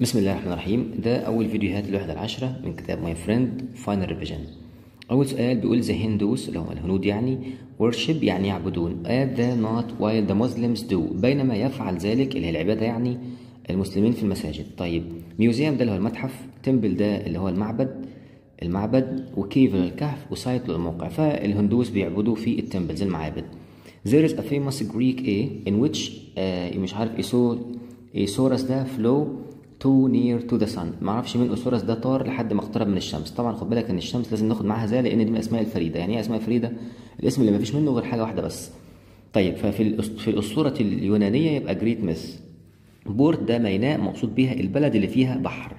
بسم الله الرحمن الرحيم ده أول فيديوهات الوحدة العشرة من كتاب ماي فريند فاينل ريفيجن أول سؤال بيقول ذا هندوس اللي هم الهنود يعني worship يعني يعبدون at the not while the Muslims do بينما يفعل ذلك اللي هي العبادة يعني المسلمين في المساجد طيب ميوزيوم ده اللي هو المتحف تمبل ده اللي هو المعبد المعبد وكيف الكهف وسايت للموقع فالهندوس بيعبدوا في التمبلز المعابد There is a famous Greek A in which uh, مش عارف إيسو إيسورس ده flow تو نير تو ذا سان ما اعرفش مين اوسورس ده طار لحد ما اقترب من الشمس طبعا خد بالك ان الشمس لازم ناخد معاها زي لان دي من الاسماء الفريده يعني ايه اسماء فريده الاسم اللي ما فيش منه غير حاجه واحده بس طيب ففي في الاسطوره اليونانيه يبقى جريت ميث بورد ده ميناء مقصود بيها البلد اللي فيها بحر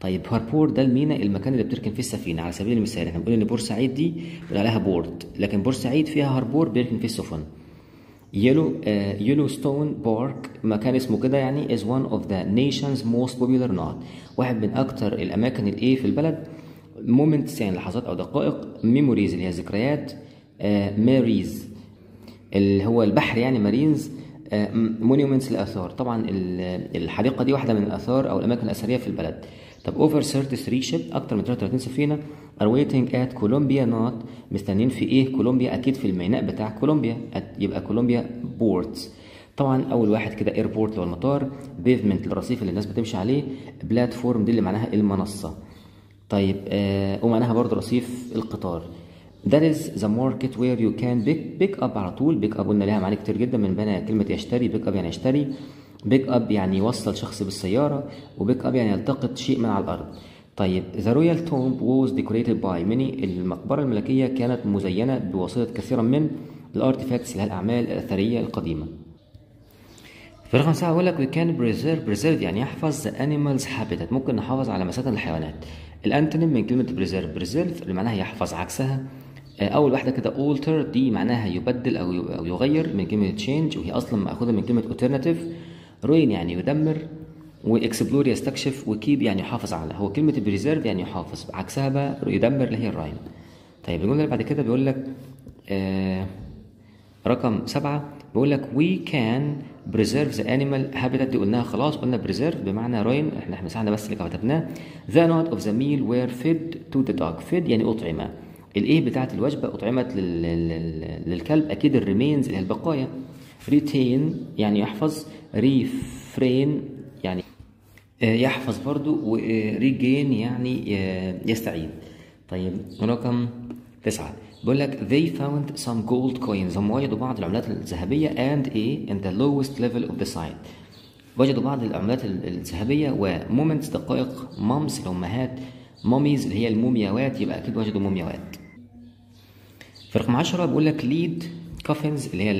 طيب هاربور ده الميناء المكان اللي بتركن فيه السفينه على سبيل المثال احنا بنقول ان بورسعيد دي بنقول عليها بورد لكن بورسعيد فيها هاربور بيركن فيه السفن يلو يلو ستون بارك مكان اسمه كده يعني از وان اوف ذا نيشنز موست بوبيلر نوت واحد من اكتر الاماكن الايه في البلد مومنتس يعني لحظات او دقائق ميموريز اللي هي ذكريات ماريز uh, اللي هو البحر يعني مارينز مونيومنتس الاثار طبعا الحديقه دي واحده من الاثار او الاماكن الاثريه في البلد طب اوفر 33 شيب اكتر من 33 سفينه ار ويتنج ات كولومبيا نوت مستنيين في ايه كولومبيا اكيد في الميناء بتاع كولومبيا يبقى كولومبيا بورتس طبعا اول واحد كده ايربورت اللي هو المطار بيفمنت الرصيف اللي الناس بتمشي عليه بلاتفورم دي اللي معناها المنصه طيب آه ومعناها برضه رصيف القطار That is the market where you can pick, pick up على طول pick up قلنا لها معاني كتير جدا من بينها كلمة يشتري pick up يعني يشتري بيك اب يعني يوصل شخص بالسياره وبيك اب يعني يلتقط شيء من على الارض طيب ذا رويال تومب ووز ديكوريتد باي ميني المقبره الملكيه كانت مزينه بواسطه كثيرا من الارتفاكتس اللي هي الاعمال الاثريه القديمه في رقم سبعة بيقول لك وي كان بريزيرف بريزيرف يعني يحفظ ذا انيمالز هابيتات ممكن نحافظ على مساكن الحيوانات الانتونيم من كلمه بريزيرف بريزيرف اللي معناها يحفظ عكسها آه، اول واحده كده أولتر دي معناها يبدل او يغير من كلمه تشينج وهي اصلا ماخوذه من كلمه alternative روين يعني يدمر واكسبلور يستكشف وكيب يعني يحافظ على هو كلمه بريزيرف يعني يحافظ عكسها بقى يدمر اللي هي الراين طيب الجمله اللي بعد كده بيقول لك آه رقم سبعة بيقول لك وي كان بريزيرف ذا انيمال هابيتات دي قلناها خلاص قلنا بريزيرف بمعنى راين احنا مسحنا بس اللي كتبناه ذا not of the meal were fed to the dog fed يعني أطعمة الايه بتاعت الوجبة أطعمت للكلب أكيد الريمينز اللي هي البقايا ريتين يعني يحفظ ريفرين يعني آه، يحفظ برضو وريجين آه، يعني آه، يستعيد طيب رقم تسعة بيقول لك they found some gold coins هم وجدوا بعض العملات الذهبية and a in the lowest level of the site وجدوا بعض العملات الذهبية ومومنتس دقائق مامز الأمهات ماميز اللي هي المومياوات يبقى أكيد وجدوا مومياوات في رقم 10 بيقول لك lead الكافنز اللي هي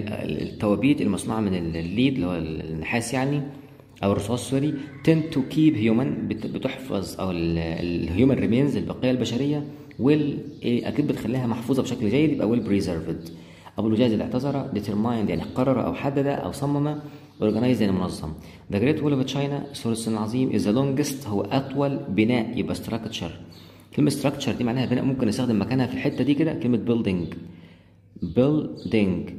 التوابيت المصنوعه من الليد اللي هو النحاس يعني او الرصاص سوري تند تو كيب هيومن بتحفظ او الهيومن ريمينز البقيه البشريه ويل إيه، اكيد بتخليها محفوظه بشكل جيد يبقى ويل بريزرفد الوجاز اللي اعتذر ديترمايند يعني قرر او حدد او صمم اورجنايز يعني منظم ذا جريت وول اوف تشاينا السن العظيم از ذا لونجست هو اطول بناء يبقى ستراكتشر كلمه ستراكتشر دي معناها بناء ممكن نستخدم مكانها في الحته دي كده كلمه بيلدينج building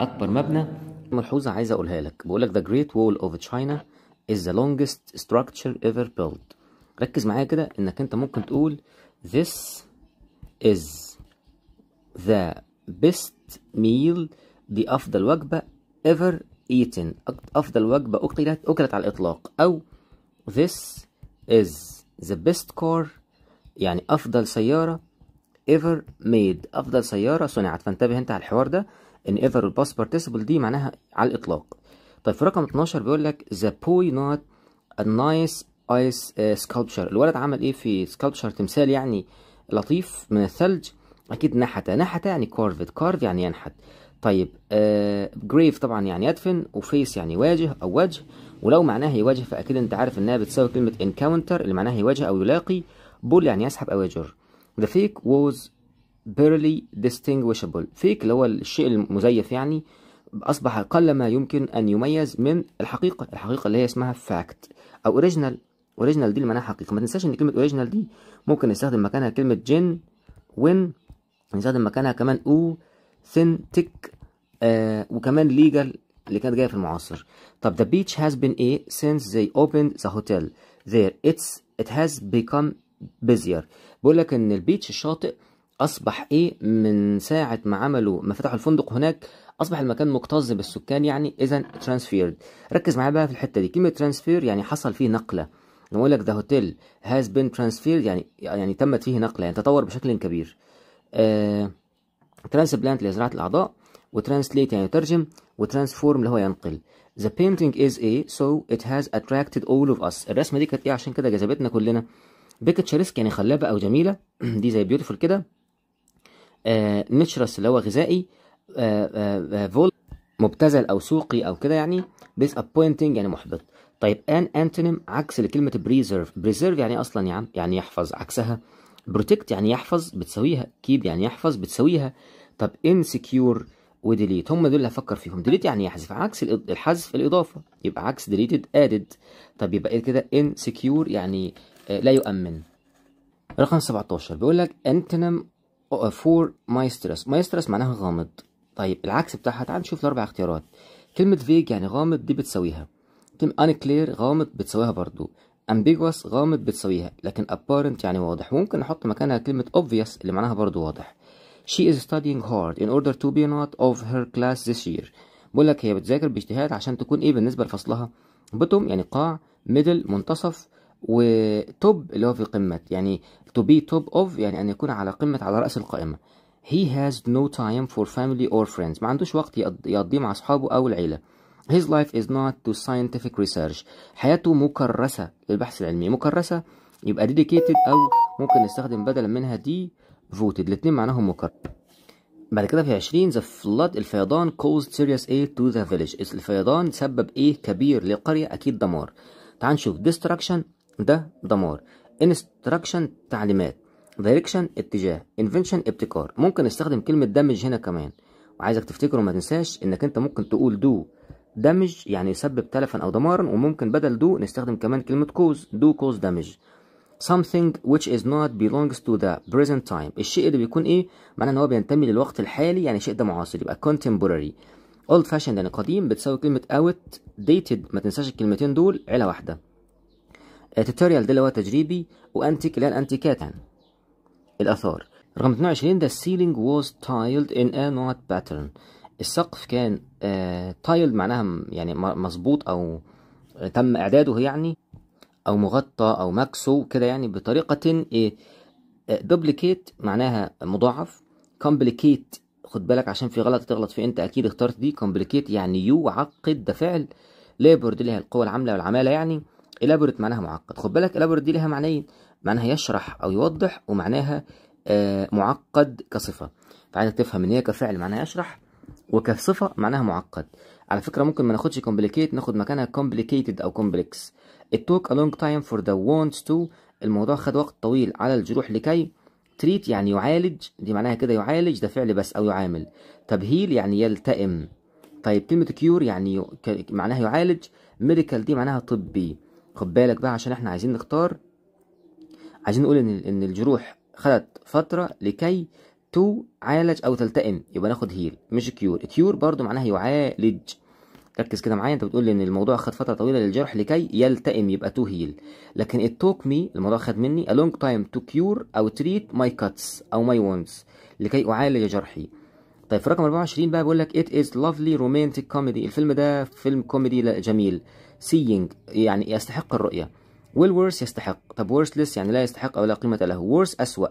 أكبر مبنى ملحوظة عايز أقولها لك بقول لك the Great Wall of China is the longest structure ever built ركز معايا كده إنك أنت ممكن تقول this is the best meal دي أفضل وجبة ever eaten أفضل وجبة أكلت أكلت على الإطلاق أو this is the best car يعني أفضل سيارة ايفر ميد افضل سياره صنعت فانتبه انت على الحوار ده ان ايفر الباس بارتيسيبل دي معناها على الاطلاق طيب في رقم 12 بيقول لك ذا بوي نوت نايس ايس سكالبشر الولد عمل ايه في سكالبشر تمثال يعني لطيف من الثلج اكيد نحت نحت يعني كارفد كارف يعني ينحت طيب آه uh, جريف طبعا يعني يدفن وفيس يعني واجه او وجه ولو معناها يواجه فاكيد انت عارف انها بتساوي كلمه انكاونتر اللي معناها يواجه او يلاقي بول يعني يسحب او يجر The fake was barely distinguishable Fake اللي هو الشيء المزيف يعني أصبح قل ما يمكن أن يميز من الحقيقة الحقيقة اللي هي اسمها fact أو original original دي اللي معناها حقيقة ما تنساش إن كلمة original دي ممكن نستخدم مكانها كلمة جن وين نستخدم مكانها كمان او authentic آه وكمان legal اللي كانت جايه في المعاصر طب the beach has been a since they opened the hotel there it's it has become بيزيار بيقول لك ان البيتش الشاطئ اصبح ايه من ساعه ما عملوا ما فتحوا الفندق هناك اصبح المكان مكتظ بالسكان يعني اذا ترانسفيرد ركز معايا بقى في الحته دي كلمه ترانسفير يعني حصل فيه نقله نقول لك ذا هوتيل هاز بين ترانسفير يعني يعني تمت فيه نقله يعني تطور بشكل كبير آه... ترانسبلانت لزراعه الاعضاء وترانسليت يعني يترجم وترانسفورم اللي هو ينقل The painting is a so it has attracted all of us الرسمة دي كانت ايه عشان كده جذبتنا كلنا بيكتشرسك يعني خلابه او جميله دي زي بيوتيفول كده آه نتشرس اللي هو غذائي آه، آه، آه، فول مبتذل او سوقي او كده يعني disappointing يعني محبط طيب ان انتونيم عكس لكلمه بريزيرف بريزيرف يعني اصلا يا عم يعني يحفظ عكسها بروتكت يعني يحفظ بتساويها كيب يعني يحفظ بتساويها طب انسكيور وديليت هم دول اللي هفكر فيهم ديليت يعني يحذف عكس الحذف الاضافه يبقى عكس ديليتد ادد طب يبقى إيه كده انسكيور يعني لا يؤمن رقم 17 بيقول لك انتنم فور مايسترس مايسترس معناها غامض طيب العكس بتاعها تعال نشوف الاربع اختيارات كلمة فيج يعني غامض دي بتساويها كلمة انكلير غامض بتساويها برضو ambiguous غامض بتساويها لكن apparent يعني واضح ممكن نحط مكانها كلمة obvious اللي معناها برضو واضح she is studying hard in order to be not of her class this year بقول لك هي بتذاكر باجتهاد عشان تكون ايه بالنسبة لفصلها بتم يعني قاع middle منتصف وتوب اللي هو في قمة يعني to be top of يعني أن يكون على قمة على رأس القائمة he has no time for family or friends ما عندوش وقت يقضيه مع أصحابه أو العيلة his life is not to scientific research حياته مكرسة للبحث العلمي مكرسة يبقى dedicated أو ممكن نستخدم بدلا منها دي voted الاثنين معناهم مكرر بعد كده في 20 the flood الفيضان caused serious aid to the village الفيضان سبب ايه كبير للقرية اكيد دمار تعال نشوف destruction ده دمار انستراكشن تعليمات دايركشن اتجاه انفنشن ابتكار ممكن نستخدم كلمه دمج هنا كمان وعايزك تفتكر وما تنساش انك انت ممكن تقول دو دمج يعني يسبب تلفا او دمارا وممكن بدل دو نستخدم كمان كلمه كوز دو كوز دمج something which is not belongs to the present time الشيء اللي بيكون ايه معناه ان هو بينتمي للوقت الحالي يعني شيء ده معاصر يبقى contemporary old fashioned يعني قديم بتساوي كلمه out dated ما تنساش الكلمتين دول عيله واحده التوتوريال ده اللي هو تجريبي وانتيك لان انتيكات الانتيكات يعني الاثار رقم 22 ذا ceiling was tiled in a knot pattern السقف كان تايلد آه، uh, معناها يعني مظبوط او تم اعداده يعني او مغطى او مكسو كده يعني بطريقه ايه دوبليكيت آه، معناها مضاعف كومبليكيت خد بالك عشان في غلط تغلط في انت اكيد اخترت دي كومبليكيت يعني يعقد ده فعل ليبر دي اللي هي القوى العامله والعماله يعني elaborate معناها معقد خد بالك elaborate دي لها معنيين معناها يشرح او يوضح ومعناها آه، معقد كصفه فعايزك تفهم ان هي كفعل معناها يشرح وكصفه معناها معقد على فكره ممكن ما ناخدش كومبليكيت ناخد مكانها complicated او complex it took a long time for the wants to الموضوع خد وقت طويل على الجروح لكي تريت يعني يعالج دي معناها كده يعالج ده فعل بس او يعامل طب هيل يعني يلتئم طيب كلمة كيور يعني معناها يعالج ميديكال دي معناها طبي خد بالك بقى عشان احنا عايزين نختار عايزين نقول ان ان الجروح خدت فتره لكي تعالج او تلتئم يبقى ناخد هيل مش كيور كيور برضو معناها يعالج ركز كده معايا انت بتقول ان الموضوع خد فتره طويله للجرح لكي يلتئم يبقى تو هيل لكن ات توك مي الموضوع خد مني a long time to cure او treat my cuts او my wounds لكي اعالج جرحي طيب في رقم 24 بقى بيقول لك it is lovely romantic comedy الفيلم ده فيلم كوميدي جميل سيينج يعني يستحق الرؤية ويل والورث يستحق طب ليس يعني لا يستحق أو لا قيمة له worth أسوأ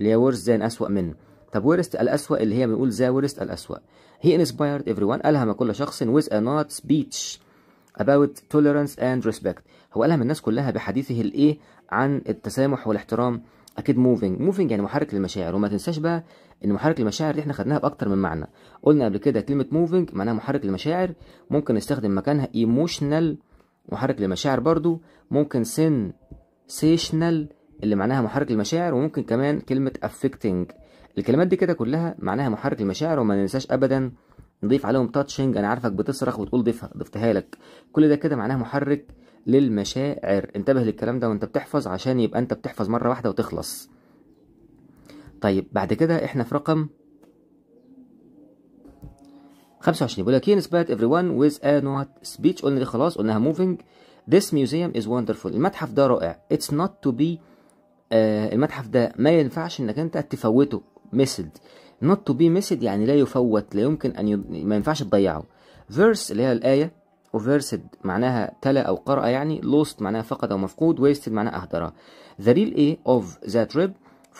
اللي هي worth زين أسوأ من طب worst الأسوأ اللي هي بنقول ذا worst الأسوأ he inspired everyone ألهم كل شخص with a not speech about tolerance and respect هو ألهم الناس كلها بحديثه الإيه عن التسامح والاحترام أكيد موفينج موفينج يعني محرك للمشاعر وما تنساش بقى إن محرك المشاعر دي إحنا خدناها بأكتر من معنى قلنا قبل كده كلمة موفينج معناها محرك للمشاعر ممكن نستخدم مكانها emotional محرك للمشاعر برضو ممكن سن سيشنال اللي معناها محرك المشاعر وممكن كمان كلمة affecting الكلمات دي كده كلها معناها محرك المشاعر وما ننساش أبدا نضيف عليهم تاتشنج أنا عارفك بتصرخ وتقول ضيفها ضفتها لك كل ده كده معناها محرك للمشاعر انتبه للكلام ده وانت بتحفظ عشان يبقى انت بتحفظ مرة واحدة وتخلص طيب بعد كده احنا في رقم 25 بيقول لك هي نسبات ايفري ون with a not speech قلنا دي خلاص قلناها moving this museum is wonderful المتحف ده رائع it's not to be آه، المتحف ده ما ينفعش انك انت تفوته missed not to be missed يعني لا يفوت لا يمكن ان ي... ما ينفعش تضيعه verse اللي هي الايه وفيرسد معناها تلا او قرأ يعني lost معناها فقد او مفقود ويستد معناها اهدرها the real A of that trip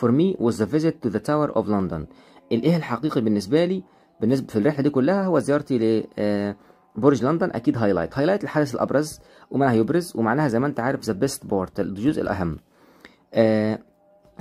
for me was the visit to the Tower of London الايه الحقيقي بالنسبه لي بالنسبه في الرحله دي كلها هو زيارتي لبرج آه، لندن اكيد هايلايت هايلايت الحدث الابرز وما هيبرز ومعناها زي ما انت عارف ذا بيست بورت الجزء الاهم آه،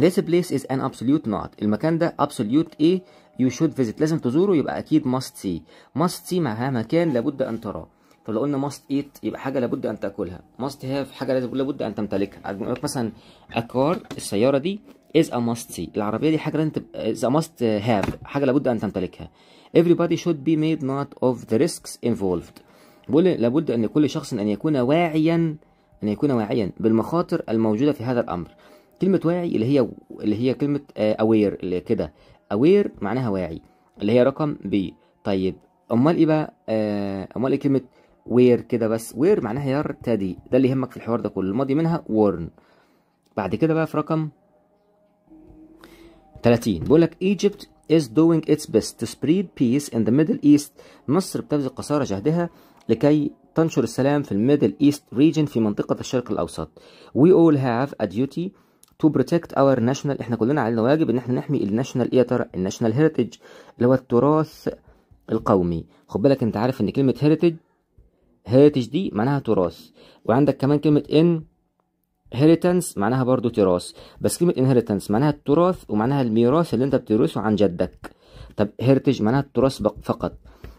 This place is an absolute not المكان ده absolute ايه you should visit لازم تزوره يبقى اكيد must see must see معناها مكان لابد ان تراه فلو قلنا must eat يبقى حاجه لابد ان تاكلها must have حاجه لازم لابد ان تمتلكها مثلا a car السياره دي is a must see العربيه دي حاجه لازم تبقى is a must have حاجه لابد ان تمتلكها everybody should be made not of the risks involved بقول لابد أن كل شخص أن يكون واعيا أن يكون واعيا بالمخاطر الموجودة في هذا الأمر كلمة واعي اللي هي اللي هي كلمة آه، aware اللي كده aware معناها واعي اللي هي رقم بي طيب أمال إيه بقى آه، أمال إيه كلمة وير كده بس وير معناها يرتدي ده اللي يهمك في الحوار ده كله الماضي منها ورن بعد كده بقى في رقم 30 بيقول لك ايجيبت is doing its best to spread peace in the Middle East مصر بتبذل قصارى جهدها لكي تنشر السلام في الميدل ايست ريجن في منطقة الشرق الأوسط we all have a duty to protect our national احنا كلنا علينا واجب ان احنا نحمي الناشونال ايه ترى الناشونال هيريتج اللي هو التراث القومي خد بالك انت عارف ان كلمة هيريتج هيريتج دي معناها تراث وعندك كمان كلمة ان هيريتنس معناها برضو تراث بس كلمة انهيريتنس معناها التراث ومعناها الميراث اللي انت بتورثه عن جدك طب هيرتج معناها التراث فقط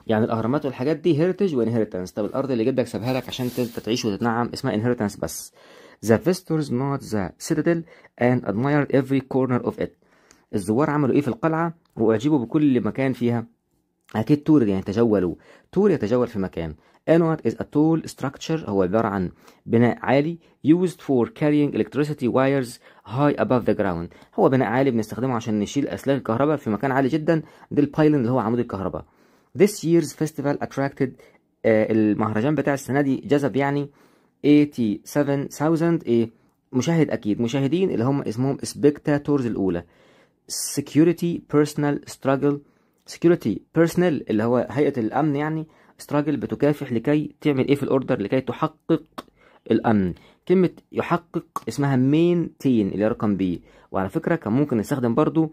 يعني الاهرامات والحاجات دي هيرتج وانهيرتنس طب الارض اللي جدك سابها لك عشان انت تعيش وتتنعم اسمها انهيرتنس بس ذا فيستورز نوت ذا سيتادل اند ادمايرد افري كورنر اوف ات الزوار عملوا ايه في القلعة واعجبوا بكل مكان فيها أكيد تور يعني تجولوا تور يتجول في مكان Anode is a tall structure هو عبارة عن بناء عالي used for carrying electricity wires high above the ground هو بناء عالي بنستخدمه عشان نشيل أسلاك الكهرباء في مكان عالي جدا ده البايلن اللي هو عمود الكهرباء This year's festival attracted uh, المهرجان بتاع السنة دي جذب يعني 87,000 ايه مشاهد أكيد مشاهدين اللي هم اسمهم سبيكتاتورز الأولى security personal struggle سكيورتي بيرسونيل اللي هو هيئة الأمن يعني استراجل بتكافح لكي تعمل إيه في الأوردر لكي تحقق الأمن كلمة يحقق اسمها مين تين اللي رقم بي وعلى فكرة كان ممكن نستخدم برضو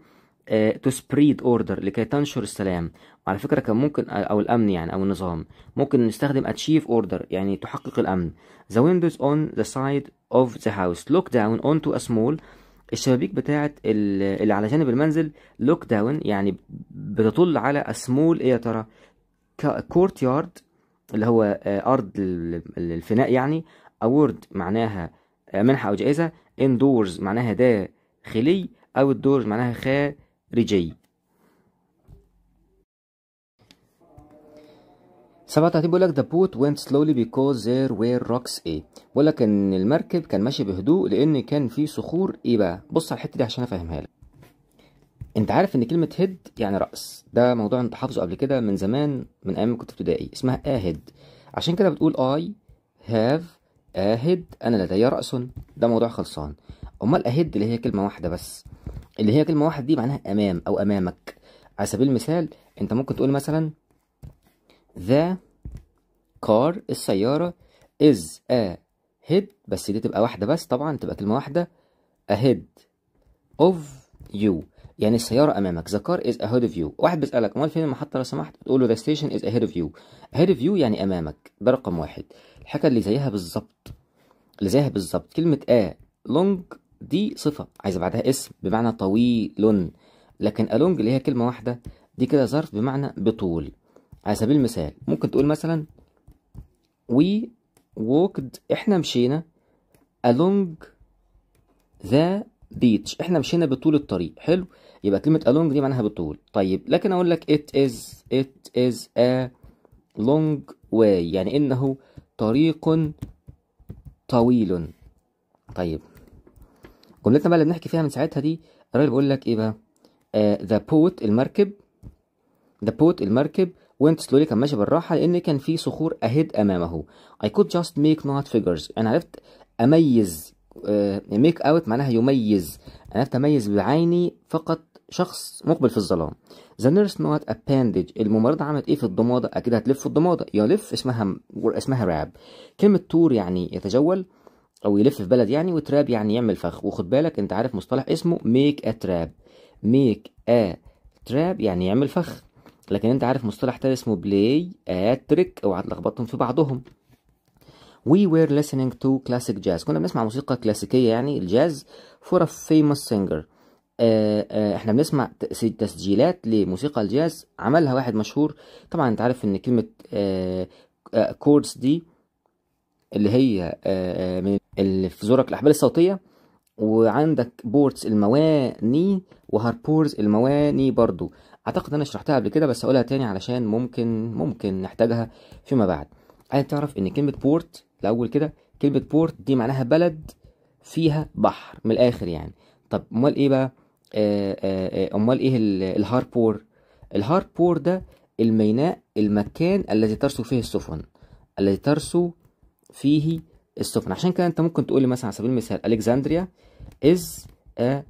تو سبريد اوردر لكي تنشر السلام وعلى فكره كان ممكن آه، او الامن يعني او النظام ممكن نستخدم اتشيف اوردر يعني تحقق الامن ويندوز اون ذا سايد اوف ذا هاوس لوك داون اون تو ا سمول الشبابيك بتاعه اللي على جانب المنزل لوك داون يعني بتطل على اسمول ايه يا ترى كورت يارد اللي هو آه، ارض الفناء يعني اورد معناها آه، منحة او جائزة اندورز معناها داخلي او الدورز معناها خارجي سبعة بيقول لك the boat went slowly because there were rocks ايه بيقول لك ان المركب كان ماشي بهدوء لان كان في صخور ايه بقى بص على الحته دي عشان افهمها لك انت عارف ان كلمه هيد يعني راس ده موضوع انت حافظه قبل كده من زمان من ايام كنت ابتدائي اسمها اهد عشان كده بتقول اي هاف اهد انا لدي راس ده موضوع خلصان امال اهد اللي هي كلمه واحده بس اللي هي كلمه واحده دي معناها امام او امامك على سبيل المثال انت ممكن تقول مثلا the car السيارة is a head بس دي تبقى واحدة بس طبعا تبقى كلمة واحدة ahead of you يعني السيارة أمامك the car is ahead of you واحد بيسألك أمال فين المحطة لو سمحت بتقول له the station is ahead of you ahead of you يعني أمامك ده رقم واحد الحاجة اللي زيها بالظبط اللي زيها بالظبط كلمة a long دي صفة عايزة بعدها اسم بمعنى طويل لكن a long اللي هي كلمة واحدة دي كده ظرف بمعنى بطول على سبيل المثال ممكن تقول مثلا we walked احنا مشينا along the beach احنا مشينا بطول الطريق حلو يبقى كلمة along دي معناها بطول طيب لكن اقول لك it is it is a long way يعني انه طريق طويل طيب جملتنا بقى اللي بنحكي فيها من ساعتها دي الراجل بيقول لك ايه بقى ذا آه بوت المركب ذا بوت المركب وانت سلولي كان ماشي بالراحه لان كان في صخور اهيد امامه I could just make not figures انا عرفت اميز ميك آه، اوت معناها يميز انا عرفت اميز بعيني فقط شخص مقبل في الظلام The nurse not appendage الممرضة عملت ايه في الضمادة اكيد هتلف في الضمادة يلف اسمها اسمها راب كلمة تور يعني يتجول او يلف في بلد يعني وتراب يعني يعمل فخ وخد بالك انت عارف مصطلح اسمه ميك اتراب ميك ا تراب يعني يعمل فخ لكن انت عارف مصطلح تاني اسمه بلاي اتريك اوعى تلخبطهم في بعضهم We were listening to classic jazz كنا بنسمع موسيقى كلاسيكية يعني الجاز for a famous singer آه، آه، احنا بنسمع تسجيلات لموسيقى الجاز عملها واحد مشهور طبعا انت عارف ان كلمة كورس آه، كوردز دي اللي هي من اللي في زورك الاحبال الصوتية وعندك بورتس المواني وهاربورز المواني برضو اعتقد انا شرحتها قبل كده بس اقولها تاني علشان ممكن ممكن نحتاجها فيما بعد عايز تعرف ان كلمه بورت الاول كده كلمه بورت دي معناها بلد فيها بحر من الاخر يعني طب امال ايه بقى آه، آه، آه، امال ايه الهاربور الهاربور ده الميناء المكان الذي ترسو فيه السفن الذي ترسو فيه السفن عشان كده انت ممكن تقول لي مثلا على سبيل المثال الكسندريا از ا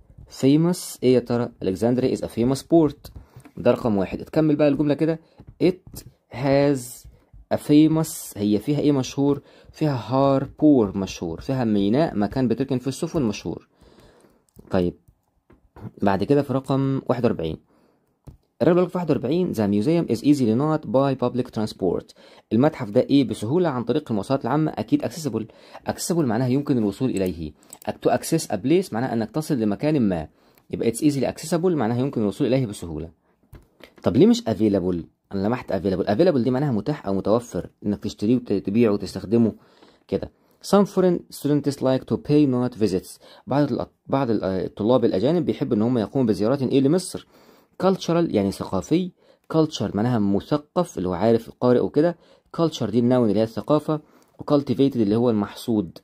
famous ايه يا ترى الكسندريا از ا famous port ده رقم واحد اتكمل بقى الجملة كده it has a famous هي فيها ايه مشهور فيها هاربور مشهور فيها ميناء مكان بتركن في السفن مشهور طيب بعد كده في رقم واحد واربعين الرقم في 41 the museum is easily not by public transport المتحف ده ايه بسهوله عن طريق المواصلات العامه اكيد accessible accessible معناها يمكن الوصول اليه to access a place معناها انك تصل لمكان ما يبقى it's easily accessible معناها يمكن الوصول اليه بسهوله طب ليه مش افيلابل انا لمحت افيلابل افيلابل دي معناها متاح او متوفر انك تشتريه وتبيعه وتستخدمه كده Some foreign students like to pay not visits بعض بعض الطلاب الأجانب بيحب إن هم يقوموا بزيارات إيه لمصر cultural يعني ثقافي culture معناها مثقف اللي هو عارف قارئ وكده culture دي النون اللي هي الثقافة وcultivated اللي هو المحصود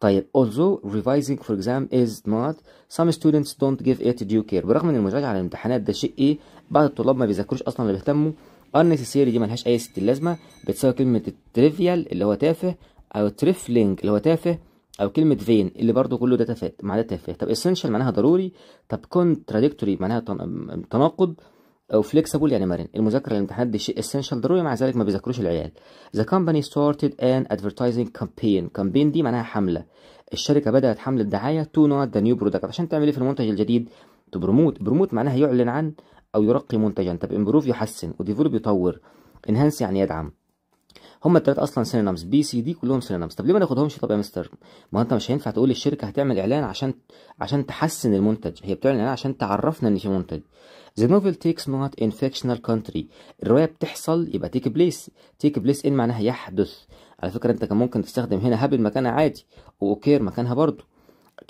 طيب although revising for exam is not some students don't give it due care برغم ان المراجعة على الامتحانات ده شيء ايه بعض الطلاب ما بيذاكروش اصلا ولا بيهتموا unnecessary دي ملهاش اي ست لازمه بتساوي كلمه التريفيال اللي هو تافه او تريفلينج اللي هو تافه او كلمه فين اللي برضو كله ده تافه معناه تافه طب essential معناها ضروري طب contradictory معناها تناقض او flexible يعني مرن المذاكره للامتحانات دي شيء اسينشال ضروري مع ذلك ما بيذاكروش العيال ذا company ستارتد ان advertising كامبين كامبين دي معناها حمله الشركه بدات حمله دعايه تو نوت ذا نيو برودكت عشان تعمل ايه في المنتج الجديد تبروموت بروموت معناها يعلن عن او يرقي منتجا طب امبروف يحسن وديفلوب يطور انهانس يعني يدعم هما التلات اصلا سينونيمز بي سي دي كلهم سينونيمز طب ليه ما ناخدهمش طب يا مستر ما انت مش هينفع تقول الشركه هتعمل اعلان عشان عشان تحسن المنتج هي بتعلن اعلان عشان تعرفنا ان في منتج The novel takes not in fictional country الرواية بتحصل يبقى take place take place ان معناها يحدث على فكرة انت كان ممكن تستخدم هنا هابل مكانها عادي واوكير مكانها برضه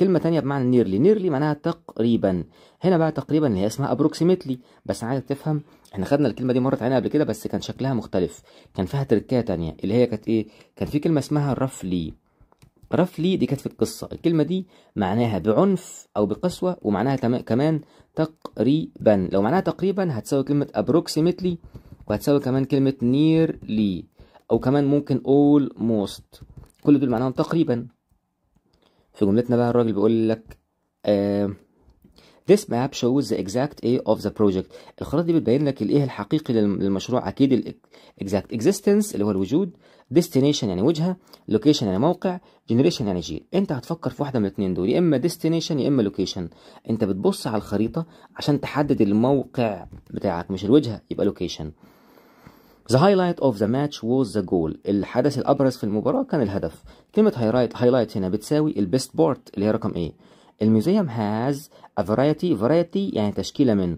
كلمة تانية بمعنى نيرلي نيرلي معناها تقريبا هنا بقى تقريبا اللي هي اسمها ابروكسيمتلي بس عايزك تفهم احنا خدنا الكلمة دي مرت علينا قبل كده بس كان شكلها مختلف كان فيها تركية تانية اللي هي كانت ايه كان في كلمة اسمها رفلي رفلي دي كانت في القصة الكلمة دي معناها بعنف أو بقسوة ومعناها كمان تقريبا لو معناها تقريبا هتساوي كلمة ابروكسيميتلي وهتساوي كمان كلمة نيرلي أو كمان ممكن موست كل دول معناهم تقريبا في جملتنا بقى الراجل بيقول لك This map shows the exact A of the project الخرائط دي بتبين لك الايه الحقيقي للمشروع اكيد ال exact existence اللي هو الوجود destination يعني وجهه location يعني موقع generation يعني جيل انت هتفكر في واحده من الاثنين دول يا اما destination يا اما location انت بتبص على الخريطه عشان تحدد الموقع بتاعك مش الوجهه يبقى location The highlight of the match was the goal. الحدث الأبرز في المباراة كان الهدف. كلمة highlight highlight هنا بتساوي البيست بارت اللي هي رقم The museum has a variety variety يعني تشكيلة من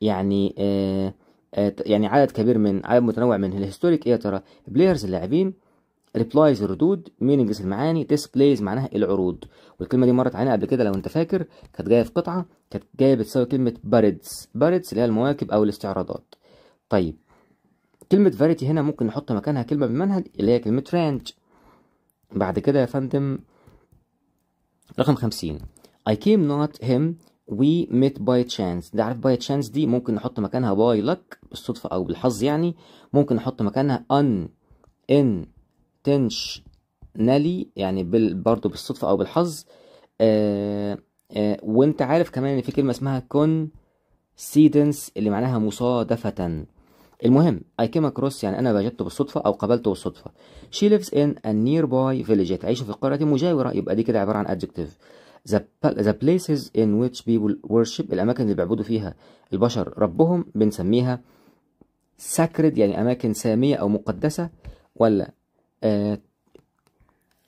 يعني ااا آه, آه، يعني عدد كبير من عدد متنوع من الهيستوريك ايه يا ترى؟ بلايرز اللاعبين ريبلايز الردود مينينجز المعاني ديسبلايز معناها العروض والكلمه دي مرت علينا قبل كده لو انت فاكر كانت جايه في قطعه كانت جايه بتساوي كلمه باردز باردز اللي هي المواكب او الاستعراضات طيب كلمة فاريتي هنا ممكن نحط مكانها كلمة بالمنهج اللي هي كلمة رانج بعد كده يا فندم رقم خمسين I came not him we met by chance ده عارف by chance دي ممكن نحط مكانها by luck بالصدفة أو بالحظ يعني ممكن نحط مكانها un نالي يعني بال... برضه بالصدفة أو بالحظ آه آه وانت عارف كمان ان في كلمة اسمها كون سيدنس اللي معناها مصادفة المهم I came across يعني أنا وجدته بالصدفة أو قابلته بالصدفة She lives in a nearby village تعيش في القرية المجاورة يبقى دي كده عبارة عن adjective the, the places in which people worship الأماكن اللي بيعبدوا فيها البشر ربهم بنسميها sacred يعني أماكن سامية أو مقدسة ولا آه,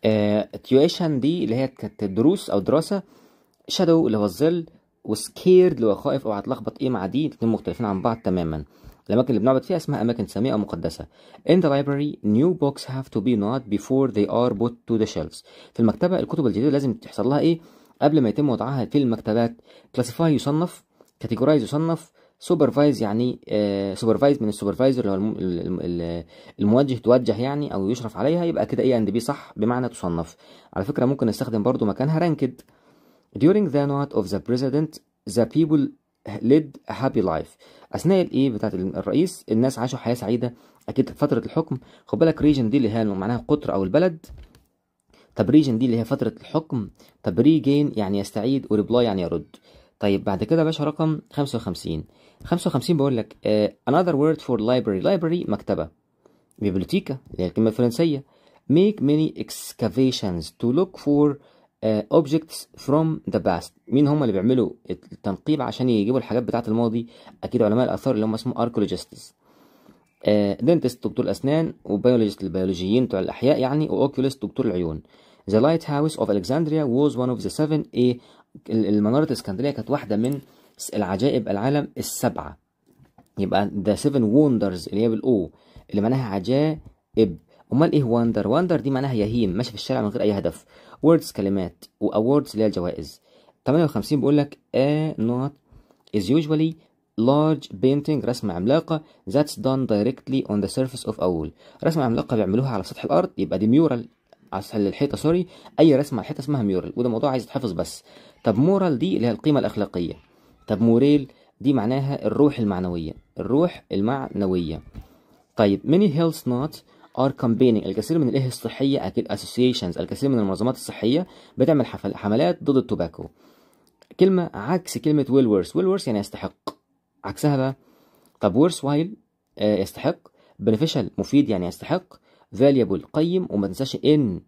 آه، tuition دي اللي هي كانت دروس أو دراسة shadow اللي هو الظل وسكيرد اللي هو خائف أو هتلخبط إيه مع دي الاتنين مختلفين عن بعض تماما الأماكن اللي بنعبد فيها اسمها أماكن سامية أو مقدسة. In the library, new books have to be not before they are put to the shelves. في المكتبة الكتب الجديدة لازم تحصل لها إيه؟ قبل ما يتم وضعها في المكتبات. Classify يصنف, categorize يصنف, supervise يعني آه، supervise من السوبرفايزر اللي هو الموجه توجه يعني او يشرف عليها يبقى كده ايه اند بي صح بمعنى تصنف على فكره ممكن نستخدم برضو مكانها ranked. during the night of the president the people led a happy life اثناء الايه بتاعه الرئيس الناس عاشوا حياه سعيده اكيد فتره الحكم خد بالك ريجن دي اللي هي معناها قطر او البلد طب ريجن دي اللي هي فتره الحكم طب ريجين يعني يستعيد وريبلاي يعني يرد طيب بعد كده باشا رقم 55 55 بقول لك uh, another word for library library مكتبه بيبليوتيكا اللي هي الكلمه الفرنسيه make many excavations to look for اوبجكتس فروم ذا باست مين هم اللي بيعملوا التنقيب عشان يجيبوا الحاجات بتاعه الماضي اكيد علماء الاثار اللي هم اسمهم اركولوجيستس آه، دنتست دكتور الاسنان وبيولوجيست البيولوجيين بتوع الاحياء يعني واوكيوليست دكتور العيون ذا لايت هاوس اوف was one وان اوف ذا A ايه المناره الاسكندريه كانت واحده من العجائب العالم السبعه يبقى ذا seven وندرز اللي هي بالاو اللي معناها عجائب امال ايه وندر وندر دي معناها يهيم ماشي في الشارع من غير اي هدف words كلمات واووردز اللي هي الجوائز 58 بيقول لك a not is usually large painting رسمة عملاقة that's done directly on the surface of a wall رسمة عملاقة بيعملوها على سطح الأرض يبقى دي ميورال على سطح الحيطة سوري أي رسمة على الحيطة اسمها ميورال وده موضوع عايز يتحفظ بس طب مورال دي اللي هي القيمة الأخلاقية طب موريل دي معناها الروح المعنوية الروح المعنوية طيب many hills not ار كامبيننج الكثير من الايه الصحيه اكيد اسوسيشنز الكثير من المنظمات الصحيه بتعمل حملات ضد التوباكو كلمه عكس كلمه ويل ورث ويل ورث يعني يستحق عكسها بقى طب ورث وايل آه، يستحق بنفيشال مفيد يعني يستحق فاليبل قيم وما تنساش ان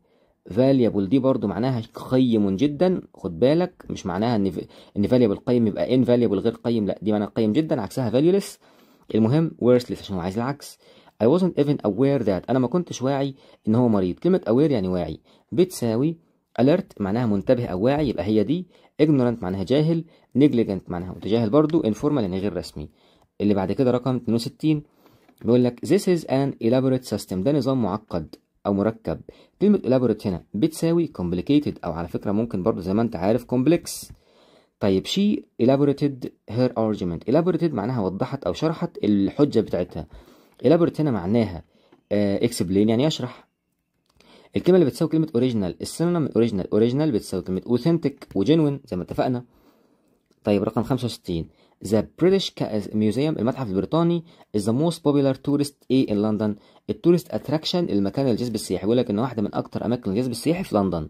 فاليبل دي برضو معناها قيم جدا خد بالك مش معناها ان ان فاليبل قيم يبقى ان فاليبل غير قيم لا دي معناها قيم جدا عكسها فاليولس المهم worthless عشان هو عايز العكس I wasn't even aware that أنا ما كنتش واعي إن هو مريض كلمة aware يعني واعي بتساوي alert معناها منتبه أو واعي يبقى هي دي ignorant معناها جاهل negligent معناها متجاهل برضو informal يعني غير رسمي اللي بعد كده رقم 62 بيقول لك this is an elaborate system ده نظام معقد أو مركب كلمة elaborate هنا بتساوي complicated أو على فكرة ممكن برضو زي ما أنت عارف complex طيب she elaborated her argument elaborated معناها وضحت أو شرحت الحجة بتاعتها elaborate هنا معناها اكسبلين آه، يعني يشرح الكلمه اللي بتساوي كلمه اوريجينال من اوريجينال اوريجينال بتساوي كلمه اوثنتيك وجينوين زي ما اتفقنا طيب رقم 65 ذا بريتش ميوزيوم المتحف البريطاني is the most popular tourist ايه in لندن التورست اتراكشن المكان الجذب السياحي بيقول لك ان واحده من اكتر اماكن الجذب السياحي في لندن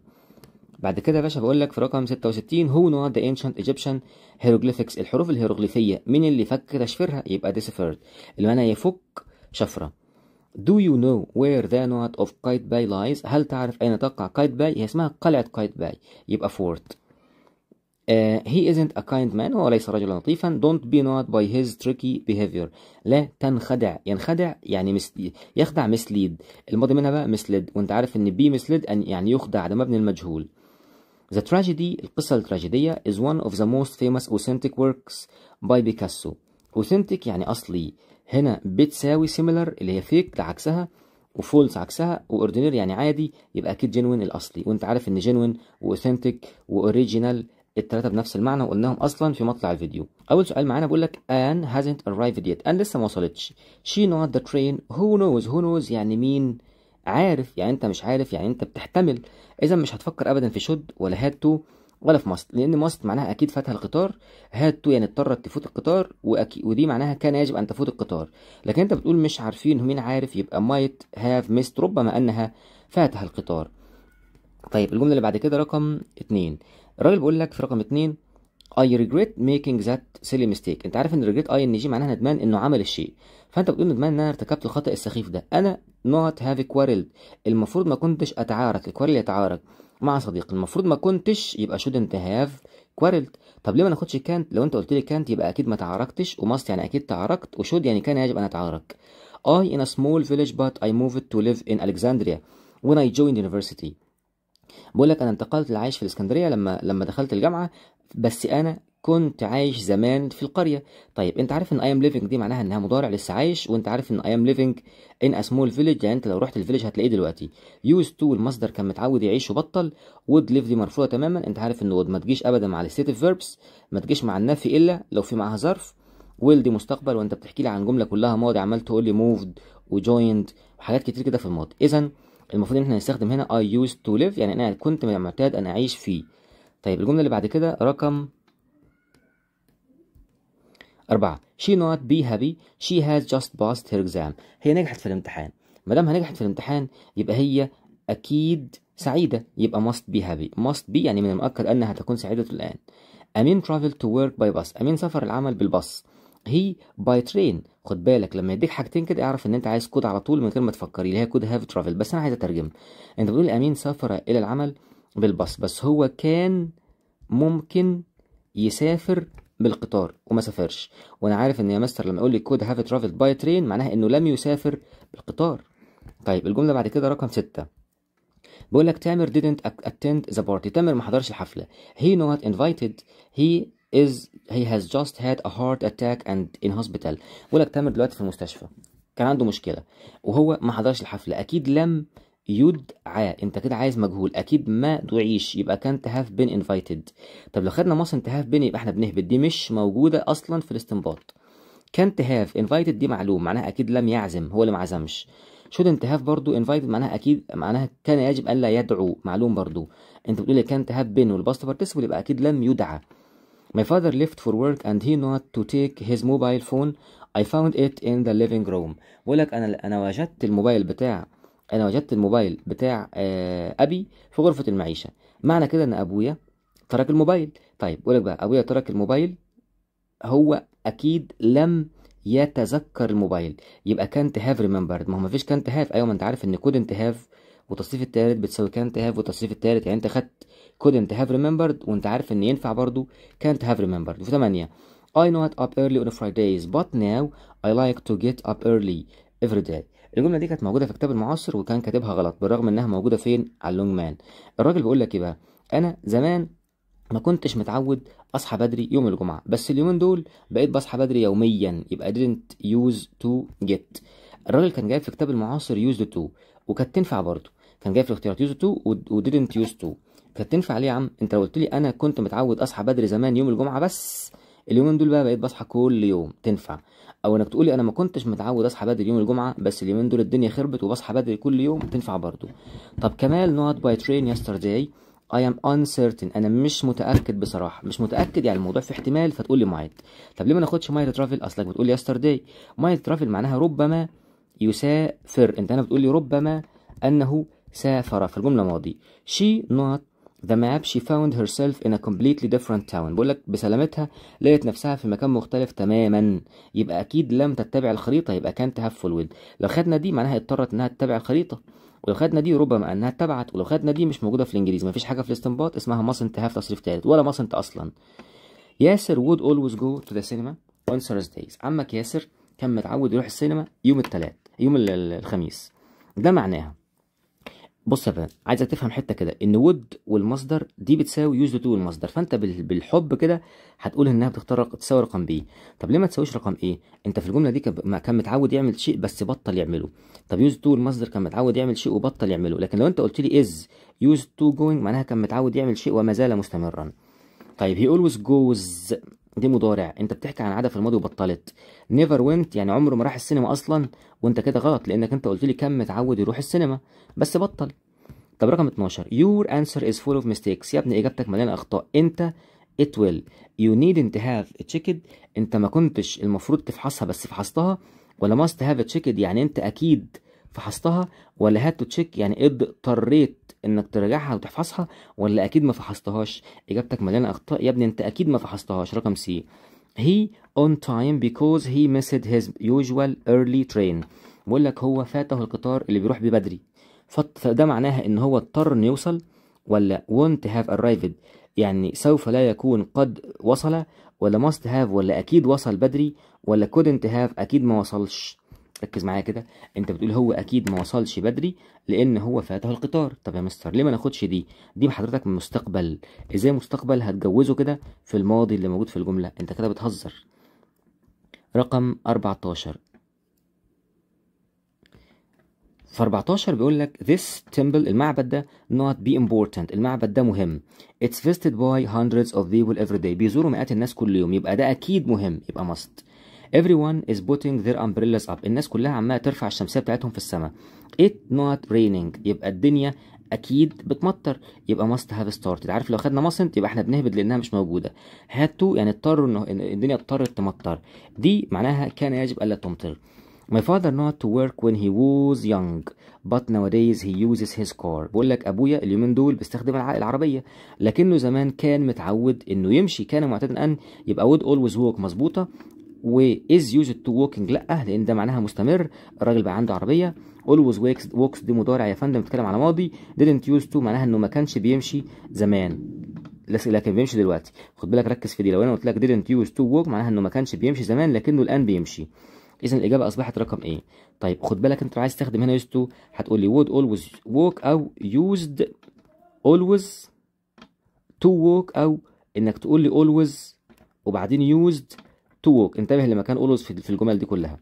بعد كده يا باشا بقول لك في رقم 66 هو نو ذا انشنت ايجيبشن هيروغليفكس الحروف الهيروغليفيه مين اللي فك تشفيرها يبقى ديسيفيرد المعنى يفك شفرة Do you know where the knot of Kite Bay lies? هل تعرف أين تقع Kite Bay؟ هي اسمها قلعة Kite Bay يبقى فورت Uh, he isn't a kind man هو ليس رجلا لطيفا don't be not by his tricky behavior لا تنخدع ينخدع يعني مس... يخدع مسليد الماضي منها بقى مسلد وانت عارف ان be مسلد يعني يخدع ده مبني المجهول The tragedy القصة التراجيدية is one of the most famous authentic works by Picasso اوثنتيك يعني اصلي هنا بتساوي سيميلر اللي هي فيك لعكسها عكسها وفولس عكسها واوردينير يعني عادي يبقى اكيد جينوين الاصلي وانت عارف ان جينوين واوثنتيك واوريجينال التلاتة بنفس المعنى وقلناهم اصلا في مطلع الفيديو اول سؤال معانا بيقول لك ان هازنت ارايفد ييت ان لسه ما وصلتش she not the train who knows who knows يعني مين عارف يعني انت مش عارف يعني انت بتحتمل اذا مش هتفكر ابدا في شد ولا هاد تو ولا في ماست لان ماست معناها اكيد فاتها القطار هات يعني اضطرت تفوت القطار وأكي... ودي معناها كان يجب ان تفوت القطار لكن انت بتقول مش عارفين مين عارف يبقى مايت هاف ميست ربما انها فاتها القطار طيب الجمله اللي بعد كده رقم اتنين الراجل بيقول لك في رقم اتنين I regret making that silly mistake انت عارف ان regret اي ان جي معناها ندمان انه عمل الشيء فانت بتقول ندمان ان انا ارتكبت الخطا السخيف ده انا not have quarreled المفروض ما كنتش اتعارك الكوارل يتعارك مع صديق المفروض ما كنتش يبقى shouldn't have quarreled طب ليه ما ناخدش كانت لو انت قلت لي كانت يبقى اكيد ما تعاركتش وماست يعني اكيد تعاركت وشود يعني كان يجب ان اتعارك I in a small village but I moved to live in Alexandria when I joined university بقول لك انا انتقلت للعيش في الاسكندريه لما لما دخلت الجامعه بس انا كنت عايش زمان في القرية طيب انت عارف ان اي ام ليفنج دي معناها انها مضارع لسه عايش وانت عارف ان اي ام ليفنج ان ا سمول فيليج يعني انت لو رحت الفيليج هتلاقيه دلوقتي يوز تو المصدر كان متعود يعيش وبطل وود ليف دي مرفوعة تماما انت عارف ان وود ما تجيش ابدا مع الستيتيف فيربس ما تجيش مع النفي الا لو في معاها ظرف ويل دي مستقبل وانت بتحكي لي عن جملة كلها ماضي عمال تقول لي موفد وجويند وحاجات كتير كده في الماضي اذا المفروض ان احنا نستخدم هنا اي يوز تو ليف يعني انا كنت معتاد ان اعيش فيه طيب الجملة اللي بعد كده رقم أربعة she not be happy she has just passed her exam هي نجحت في الامتحان ما دامها نجحت في الامتحان يبقى هي أكيد سعيدة يبقى must be happy must be يعني من المؤكد أنها تكون سعيدة الآن أمين travel to work by bus أمين سفر العمل بالباص هي باي ترين خد بالك لما يديك حاجتين كده اعرف ان انت عايز كود على طول من غير ما تفكري اللي هي كود هاف ترافل بس انا عايز اترجم انت بتقول امين سافر الى العمل بالباص بس هو كان ممكن يسافر بالقطار وما سافرش وانا عارف ان يا مستر لما يقول لي كود هاف ترافل باي ترين معناها انه لم يسافر بالقطار طيب الجمله بعد كده رقم ستة بيقول لك تامر didn't attend the party تامر ما حضرش الحفله he not invited he is he has just had a heart attack and in hospital بيقول لك تامر دلوقتي في المستشفى كان عنده مشكله وهو ما حضرش الحفله اكيد لم يدعى انت كده عايز مجهول اكيد ما دعيش يبقى كانت هاف بين انفايتد طب لو خدنا مصر انت هاف بين يبقى احنا بنهبط دي مش موجوده اصلا في الاستنباط كانت هاف انفايتد دي معلوم معناها اكيد لم يعزم هو اللي ما عزمش شود انت هاف برضو انفايتد معناها اكيد معناها كان يجب الا يدعو معلوم برضو انت بتقول كانت هاف بين والباست بارتيسيبل يبقى اكيد لم يدعى My father left for work and he not to take his mobile phone I found it in the living room بقول لك انا انا وجدت الموبايل بتاع انا وجدت الموبايل بتاع آه، ابي في غرفه المعيشه معنى كده ان ابويا ترك الموبايل طيب بقول بقى ابويا ترك الموبايل هو اكيد لم يتذكر الموبايل يبقى كانت هاف ريمبرد ما هو مفيش كانت هاف ايوه ما انت عارف ان كود هاف وتصريف التالت بتساوي كانت هاف وتصريف التالت يعني انت خدت كود انت هاف ريمبرد وانت عارف ان ينفع برضو كانت هاف ريمبرد وفي 8 I not up early on Fridays but now I like to get up early every day الجمله دي كانت موجوده في كتاب المعاصر وكان كاتبها غلط بالرغم انها موجوده فين على اللونج مان الراجل بيقول لك ايه بقى انا زمان ما كنتش متعود اصحى بدري يوم الجمعه بس اليومين دول بقيت بصحى بدري يوميا يبقى didn't use to get الراجل كان جايب في كتاب المعاصر used to وكانت تنفع برضه كان جايب في الاختيارات used to didn't use to كانت تنفع ليه يا عم انت لو قلت لي انا كنت متعود اصحى بدري زمان يوم الجمعه بس اليومين دول بقى بقيت بصحى كل يوم تنفع او انك تقولي انا ما كنتش متعود اصحى بدري يوم الجمعه بس اليومين دول الدنيا خربت وبصحى بدري كل يوم تنفع برضه طب كمال نوت باي ترين يسترداي I am uncertain انا مش متاكد بصراحه مش متاكد يعني الموضوع في احتمال فتقول لي might طب ليه ما ناخدش might ترافل اصلك بتقول لي يسترداي might ترافل معناها ربما يسافر انت هنا بتقول لي ربما انه سافر في الجمله ماضي she not the map she found herself in a completely different town بقول لك بسلامتها لقيت نفسها في مكان مختلف تماما يبقى اكيد لم تتبع الخريطه يبقى هاف فول ود لو خدنا دي معناها اضطرت انها تتبع الخريطه ولو خدنا دي ربما انها اتبعت ولو خدنا دي مش موجوده في الانجليزي مفيش حاجه في الاستنباط اسمها مصنت هاف تصريف ثالث ولا مصنت اصلا ياسر would always go to the cinema on Thursdays عمك ياسر كان متعود يروح السينما يوم الثلاث يوم الخميس ده معناها بص يا فندم عايزك تفهم حته كده ان ود والمصدر دي بتساوي يوز تو والمصدر فانت بالحب كده هتقول انها بتختار تساوي رقم بي طب ليه ما تساويش رقم ايه انت في الجمله دي كان متعود يعمل شيء بس بطل يعمله طب يوز تو المصدر كان متعود يعمل شيء وبطل يعمله لكن لو انت قلت لي از يوز تو جوينج معناها كان متعود يعمل شيء وما زال مستمرا طيب هي اولويز جوز دي مضارع انت بتحكي عن عاده في الماضي وبطلت نيفر وينت يعني عمره ما راح السينما اصلا وانت كده غلط لانك انت قلت لي كان متعود يروح السينما بس بطل طب رقم 12 يور انسر از فول اوف ميستيكس يا ابني اجابتك مليانه اخطاء انت ويل يو نيد انت هاف تشيكد انت ما كنتش المفروض تفحصها بس فحصتها ولا ماست هاف تشيكد يعني انت اكيد فحصتها ولا هات تو تشيك يعني اضطريت انك تراجعها وتحفظها ولا اكيد ما فحصتهاش اجابتك مليانه اخطاء يا ابني انت اكيد ما فحصتهاش رقم سي he on time because he missed his usual early train بقول لك هو فاته القطار اللي بيروح بيه بدري فده معناها ان هو اضطر انه يوصل ولا won't have arrived يعني سوف لا يكون قد وصل ولا must have ولا اكيد وصل بدري ولا couldn't have اكيد ما وصلش ركز معايا كده انت بتقول هو اكيد ما وصلش بدري لان هو فاته القطار طب يا مستر ليه ما ناخدش دي دي بحضرتك من مستقبل ازاي مستقبل هتجوزه كده في الماضي اللي موجود في الجمله انت كده بتهزر رقم 14 ف 14 بيقول لك this temple المعبد ده not be important المعبد ده مهم it's visited by hundreds of people every day بيزوروا مئات الناس كل يوم يبقى ده اكيد مهم يبقى must everyone is putting their umbrellas up الناس كلها عماله ترفع الشمسيه بتاعتهم في السماء it not raining يبقى الدنيا اكيد بتمطر يبقى must have started عارف لو خدنا mustn't يبقى احنا بنهبد لانها مش موجوده had to يعني اضطروا انه الدنيا اضطرت تمطر دي معناها كان يجب الا تمطر My father not to work when he was young but nowadays he uses his car بقول لك ابويا اليومين دول بيستخدم العربيه لكنه زمان كان متعود انه يمشي كان معتاد ان يبقى would always walk مظبوطه و is used to walking لا لان ده معناها مستمر الراجل بقى عنده عربيه always walks دي مضارع يا فندم بتتكلم على ماضي didn't use to معناها انه ما كانش بيمشي زمان لكن بيمشي دلوقتي خد بالك ركز في دي لو انا قلت لك didn't use to walk معناها انه ما كانش بيمشي زمان لكنه الان بيمشي اذا الاجابه اصبحت رقم ايه طيب خد بالك انت لو عايز تستخدم هنا used to هتقول لي would always walk او used always to walk او انك تقول لي always وبعدين used تو ووك انتبه لمكان اولوز في الجمل دي كلها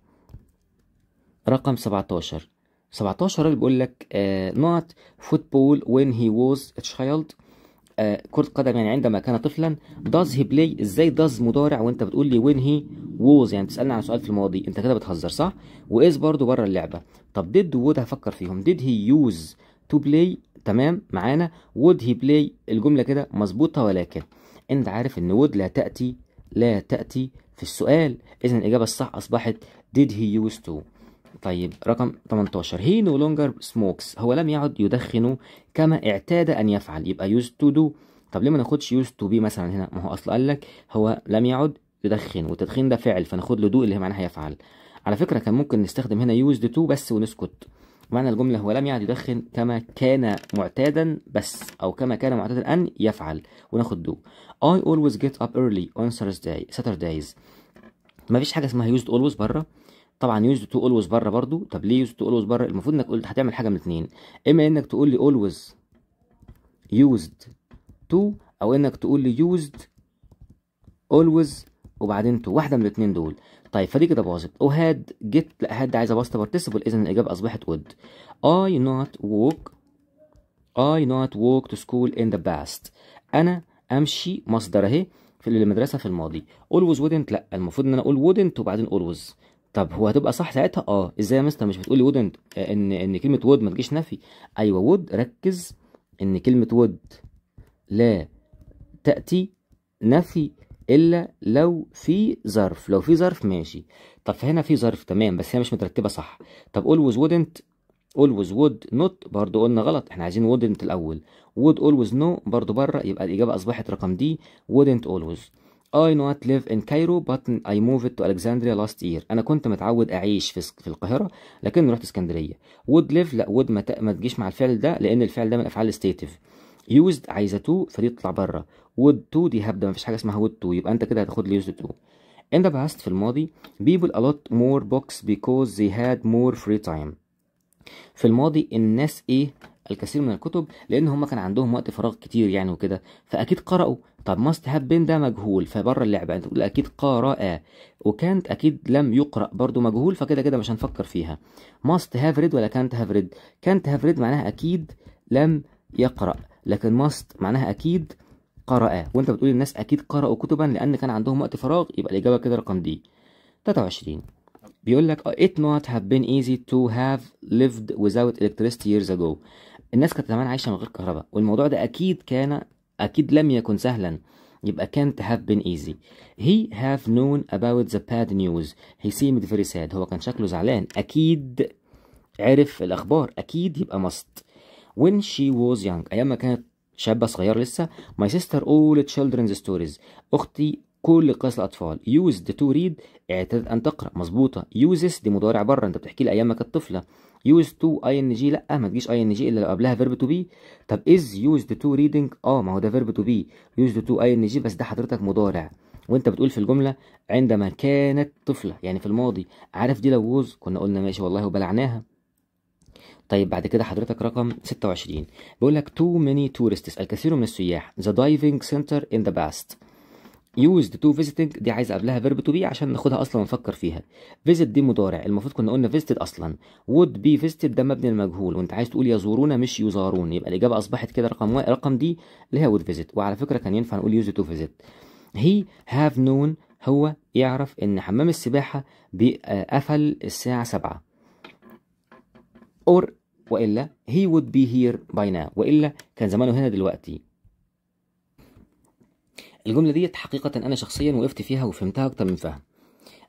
رقم 17 17 راجل بيقول لك نوت فوتبول وين هي ووز تشايلد كرة قدم يعني عندما كان طفلا داز هي بلاي ازاي داز مضارع وانت بتقول لي وين هي ووز يعني بتسالني عن سؤال في الماضي انت كده بتهزر صح واز برضه بره اللعبه طب ديد وود هفكر فيهم ديد هي يوز تو بلاي تمام معانا وود هي بلاي الجمله كده مظبوطه ولكن انت عارف ان وود لا تاتي لا تاتي في السؤال إذا الإجابة الصح أصبحت did he used to طيب رقم 18 he no longer smokes هو لم يعد يدخن كما اعتاد أن يفعل يبقى used to do طب ليه ما ناخدش used to be مثلا هنا ما هو أصل قال لك هو لم يعد يدخن والتدخين ده فعل فناخد له do اللي معناها يفعل على فكرة كان ممكن نستخدم هنا used to بس ونسكت معنى الجملة هو لم يعد يدخن كما كان معتادا بس أو كما كان معتادا أن يفعل وناخد دو I always get up early on Thursday Saturdays مفيش حاجة اسمها used always بره طبعا used to always بره برضو طب ليه used to always بره المفروض انك قلت هتعمل حاجة من اتنين اما انك تقول لي always used to او انك تقول لي used always وبعدين تو واحدة من الاتنين دول طيب فدي كده باظت او هاد جيت لا هاد عايزه باست بارتيسيبل اذا الاجابه اصبحت would I not walk I not walk to school in the past انا امشي مصدر اهي في المدرسه في الماضي always wouldn't لا المفروض ان انا اقول wouldn't وبعدين always طب هو هتبقى صح ساعتها اه ازاي يا مستر مش بتقولي وودنت آه، ان ان كلمه وود ما تجيش نفي ايوه وود ركز ان كلمه وود لا تاتي نفي الا لو في ظرف لو في ظرف ماشي طب فهنا في ظرف تمام بس هي مش مترتبه صح طب always wouldn't always would not برضو قلنا غلط احنا عايزين wouldn't الاول would always no برضو بره يبقى الاجابه اصبحت رقم دي wouldn't always I not live in Cairo but I moved to Alexandria last year. أنا كنت متعود أعيش في في القاهرة لكن رحت اسكندرية. would live لا would ما, ما تجيش مع الفعل ده لأن الفعل ده من الأفعال الستيتيف. يوزد عايزه تو فدي تطلع بره وود تو دي هبدا مفيش حاجه اسمها وود تو يبقى انت كده هتاخد لي يوزد to ان ذا باست في الماضي بيبل الوت مور بوكس بيكوز ذي هاد مور فري تايم في الماضي الناس ايه الكثير من الكتب لان هم كان عندهم وقت فراغ كتير يعني وكده فاكيد قرأوا طب ماست هاب بين ده مجهول فبره اللعبه انت تقول اكيد قرأ وكانت اكيد لم يقرأ برضو مجهول فكده كده مش هنفكر فيها ماست هاف ريد ولا كانت هاف ريد كانت هاف ريد معناها اكيد لم يقرأ لكن must معناها أكيد قرأ وأنت بتقول الناس أكيد قرأوا كتبا لأن كان عندهم وقت فراغ يبقى الإجابة كده رقم دي 23 بيقول لك oh, it not have been easy to have lived without electricity years ago الناس كانت زمان عايشة من غير كهرباء والموضوع ده أكيد كان أكيد لم يكن سهلا يبقى كانت have been easy he have known about the bad news he seemed very sad هو كان شكله زعلان أكيد عرف الأخبار أكيد يبقى must when she was young ايام ما كانت شابة صغيرة لسه my sister all children's stories اختي كل قصص الاطفال used to read اعتادت ان تقرا مظبوطه uses دي مضارع بره انت بتحكي لي ايام ما كانت طفله used to اي ان جي لا ما تجيش اي ان جي الا لو قبلها فيرب تو بي طب is used to reading اه ما هو ده فيرب تو بي used to اي ان جي بس ده حضرتك مضارع وانت بتقول في الجمله عندما كانت طفله يعني في الماضي عارف دي لو ووز كنا قلنا ماشي والله وبلعناها طيب بعد كده حضرتك رقم 26 بيقول لك تو ميني تورستس الكثير من السياح ذا دايفنج سنتر ان ذا باست يوزد تو فيزيتنج دي عايز قبلها فيرب تو بي عشان ناخدها اصلا ونفكر فيها فيزيت دي مضارع المفروض كنا قلنا فيزيتد اصلا وود بي فيزيتد ده مبني المجهول وانت عايز تقول يزورون مش يزارون يبقى الاجابه اصبحت كده رقم رقم دي اللي هي وود فيزيت وعلى فكره كان ينفع نقول يوزد تو فيزيت هي هاف نون هو يعرف ان حمام السباحه بيقفل آه، الساعه 7 or وإلا he would be here by now وإلا كان زمانه هنا دلوقتي الجملة ديت حقيقة أنا شخصيا وقفت فيها وفهمتها أكتر من فهم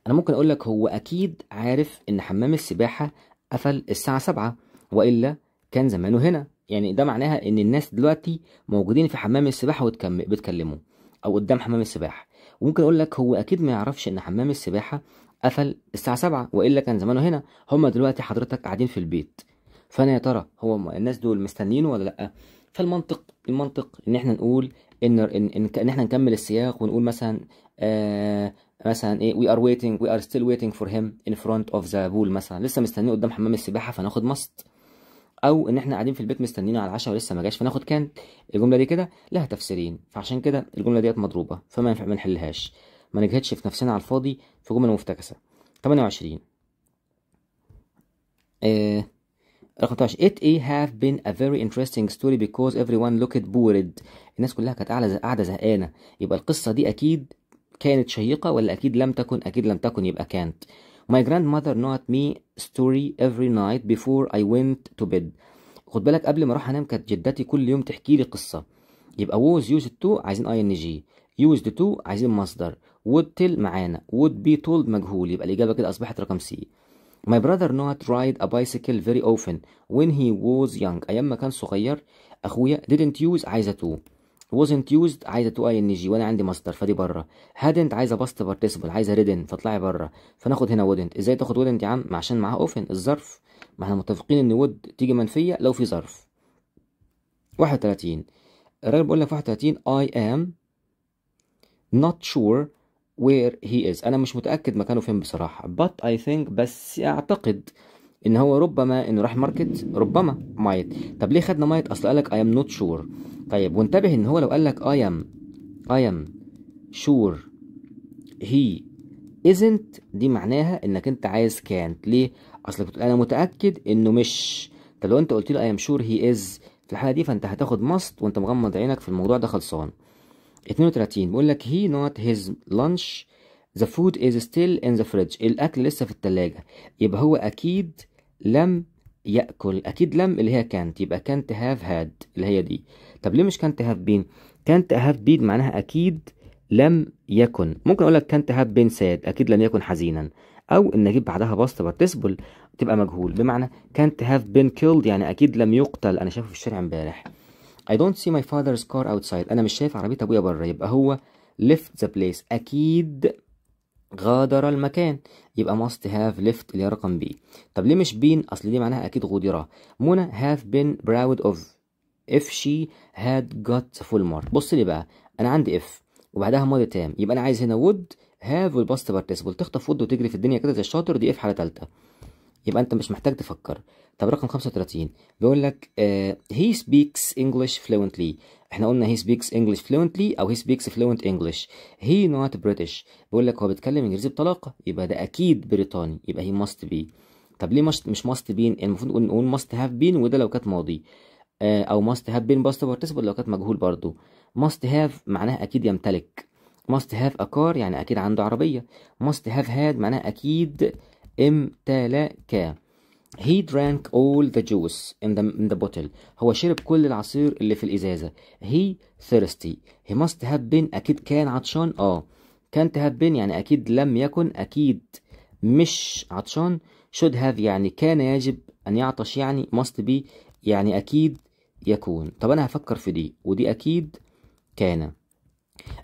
أنا ممكن أقول لك هو أكيد عارف إن حمام السباحة قفل الساعة سبعة وإلا كان زمانه هنا يعني ده معناها إن الناس دلوقتي موجودين في حمام السباحة وبتكلموا أو قدام حمام السباحة وممكن أقول لك هو أكيد ما يعرفش إن حمام السباحة قفل الساعة سبعة وإلا كان زمانه هنا هما دلوقتي حضرتك قاعدين في البيت فانا يا ترى هو الناس دول مستنيين ولا لا فالمنطق المنطق ان احنا نقول ان ان ان احنا نكمل السياق ونقول مثلا آه مثلا ايه وي ار ويتنج وي ار ستيل ويتنج فور هيم ان فرونت اوف ذا بول مثلا لسه مستنيين قدام حمام السباحه فناخد مست او ان احنا قاعدين في البيت مستنيينه على العشاء ولسه ما جاش فناخد كان الجمله دي كده لها تفسيرين فعشان كده الجمله ديت مضروبه فما ينفع ما نحلهاش ما نجهدش في نفسنا على الفاضي في جمل مفتكسه 28 آه رقم 12 it a have been a very interesting story because everyone looked bored الناس كلها كانت قاعده قاعده زهقانه يبقى القصه دي اكيد كانت شيقه ولا اكيد لم تكن اكيد لم تكن يبقى كانت my grandmother not me story every night before I went to bed خد بالك قبل ما اروح انام كانت جدتي كل يوم تحكي لي قصه يبقى was used to عايزين اي ان جي used to عايزين مصدر would tell معانا would be told مجهول يبقى الاجابه كده اصبحت رقم سي My brother not ride a bicycle very often when he was young أيام ما كان صغير أخويا didn't use عايزة to wasn't used عايزة to ing وأنا عندي مصدر فدي بره hadn't عايزة past participle عايزة ridden فاطلعي بره فناخد هنا wouldn't إزاي تاخد wouldn't يا عم عشان معاها often الظرف ما احنا متفقين إن would تيجي منفية لو في ظرف 31 الراجل بيقول لك 31 I am not sure where he is أنا مش متأكد مكانه فين بصراحة but I think بس أعتقد إن هو ربما إنه راح ماركت ربما مايت طب ليه خدنا مايت أصل قال لك I am not sure طيب وانتبه إن هو لو قال لك I am I am sure he isn't دي معناها إنك أنت عايز كانت ليه أصل أنا متأكد إنه مش طب لو أنت قلت له I am sure he is في الحالة دي فأنت هتاخد must وأنت مغمض عينك في الموضوع ده خلصان 32 بقول لك he not his lunch the food is still in the fridge الأكل لسه في التلاجة يبقى هو أكيد لم يأكل أكيد لم اللي هي كانت يبقى كانت هاف هاد اللي هي دي طب ليه مش كانت هاف بين كانت هاف بين معناها أكيد لم يكن ممكن أقول لك كانت هاف بين ساد أكيد لم يكن حزينا أو إن أجيب بعدها باست بتسبل تبقى مجهول بمعنى كانت هاف بين كيلد يعني أكيد لم يقتل أنا شايفه في الشارع امبارح I don't see my father's car outside أنا مش شايف عربية أبويا بره يبقى هو left the place أكيد غادر المكان يبقى must have left اللي هي رقم B طب ليه مش been أصل دي معناها أكيد غدرة منى have been proud of if she had got full mark بص لي بقى أنا عندي if وبعدها ماضي تام يبقى أنا عايز هنا would have والباست بارتيسيبل تخطف ود وتجري في الدنيا كده زي الشاطر دي if حالة تالتة يبقى انت مش محتاج تفكر طب رقم 35 بيقول لك هي سبيكس انجلش فلوينتلي احنا قلنا هي سبيكس انجلش فلوينتلي او هي سبيكس فلوينت انجلش هي نوت بريتش بيقول لك هو بيتكلم انجليزي بطلاقه يبقى ده اكيد بريطاني يبقى هي ماست بي طب ليه مش مش ماست بين المفروض نقول ماست هاف بين وده لو كانت ماضي آه، او ماست هاف بين باست بارتيسيبل لو كانت مجهول برضو ماست هاف معناها اكيد يمتلك ماست هاف كار يعني اكيد عنده عربيه ماست هاف هاد معناها اكيد امتلك He drank all the juice in the, in the bottle. هو شرب كل العصير اللي في الإزازة. He thirsty. He must have been أكيد كان عطشان آه. كان تهبن يعني أكيد لم يكن أكيد مش عطشان should have يعني كان يجب أن يعطش يعني must be يعني أكيد يكون طب أنا هفكر في دي ودي أكيد كان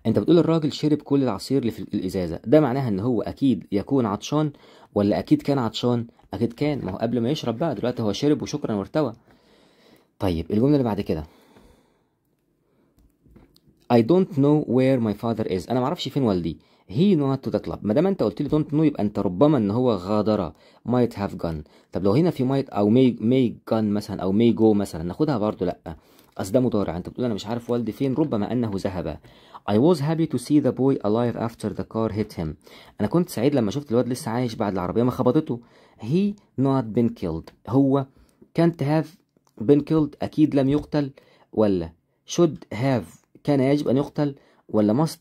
أنت بتقول الراجل شرب كل العصير اللي في الإزازة ده معناها إن هو أكيد يكون عطشان ولا اكيد كان عطشان اكيد كان ما هو قبل ما يشرب بقى دلوقتي هو شرب وشكرا وارتوى طيب الجمله اللي بعد كده I don't know where my father is انا معرفش فين والدي هي not to the club ما دام انت قلت لي don't know يبقى انت ربما ان هو غادر might have gone طب لو هنا في might او may may gone مثلا او may go مثلا ناخدها برضو لا اصل ده مضارع انت بتقول انا مش عارف والدي فين ربما انه ذهب I was happy to see the boy alive after the car hit him أنا كنت سعيد لما شفت الواد لسه عايش بعد العربية ما خبطته he not been killed هو can't have been killed أكيد لم يقتل ولا should have كان يجب أن يقتل ولا must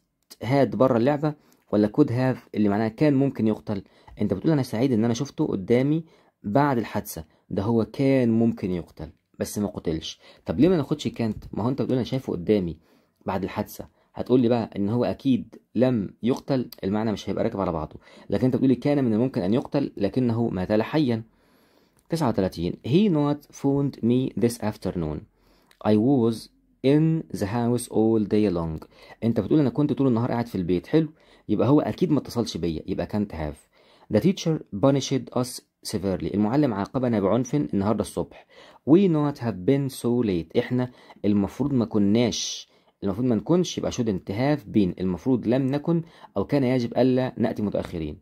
had بره اللعبة ولا could have اللي معناها كان ممكن يقتل أنت بتقول أنا سعيد إن أنا شفته قدامي بعد الحادثة ده هو كان ممكن يقتل بس ما قتلش طب ليه ما ناخدش كانت ما هو أنت بتقول أنا شايفه قدامي بعد الحادثة هتقول لي بقى ان هو اكيد لم يقتل المعنى مش هيبقى راكب على بعضه لكن انت بتقولي كان من الممكن ان يقتل لكنه ما زال حيا 39 he not found me this afternoon I was in the house all day long انت بتقول انا كنت طول النهار قاعد في البيت حلو يبقى هو اكيد ما اتصلش بيا يبقى كانت هاف the teacher punished us severely المعلم عاقبنا بعنف النهارده الصبح we not have been so late احنا المفروض ما كناش المفروض ما نكونش يبقى شد انتهاف بين المفروض لم نكن أو كان يجب ألا نأتي متأخرين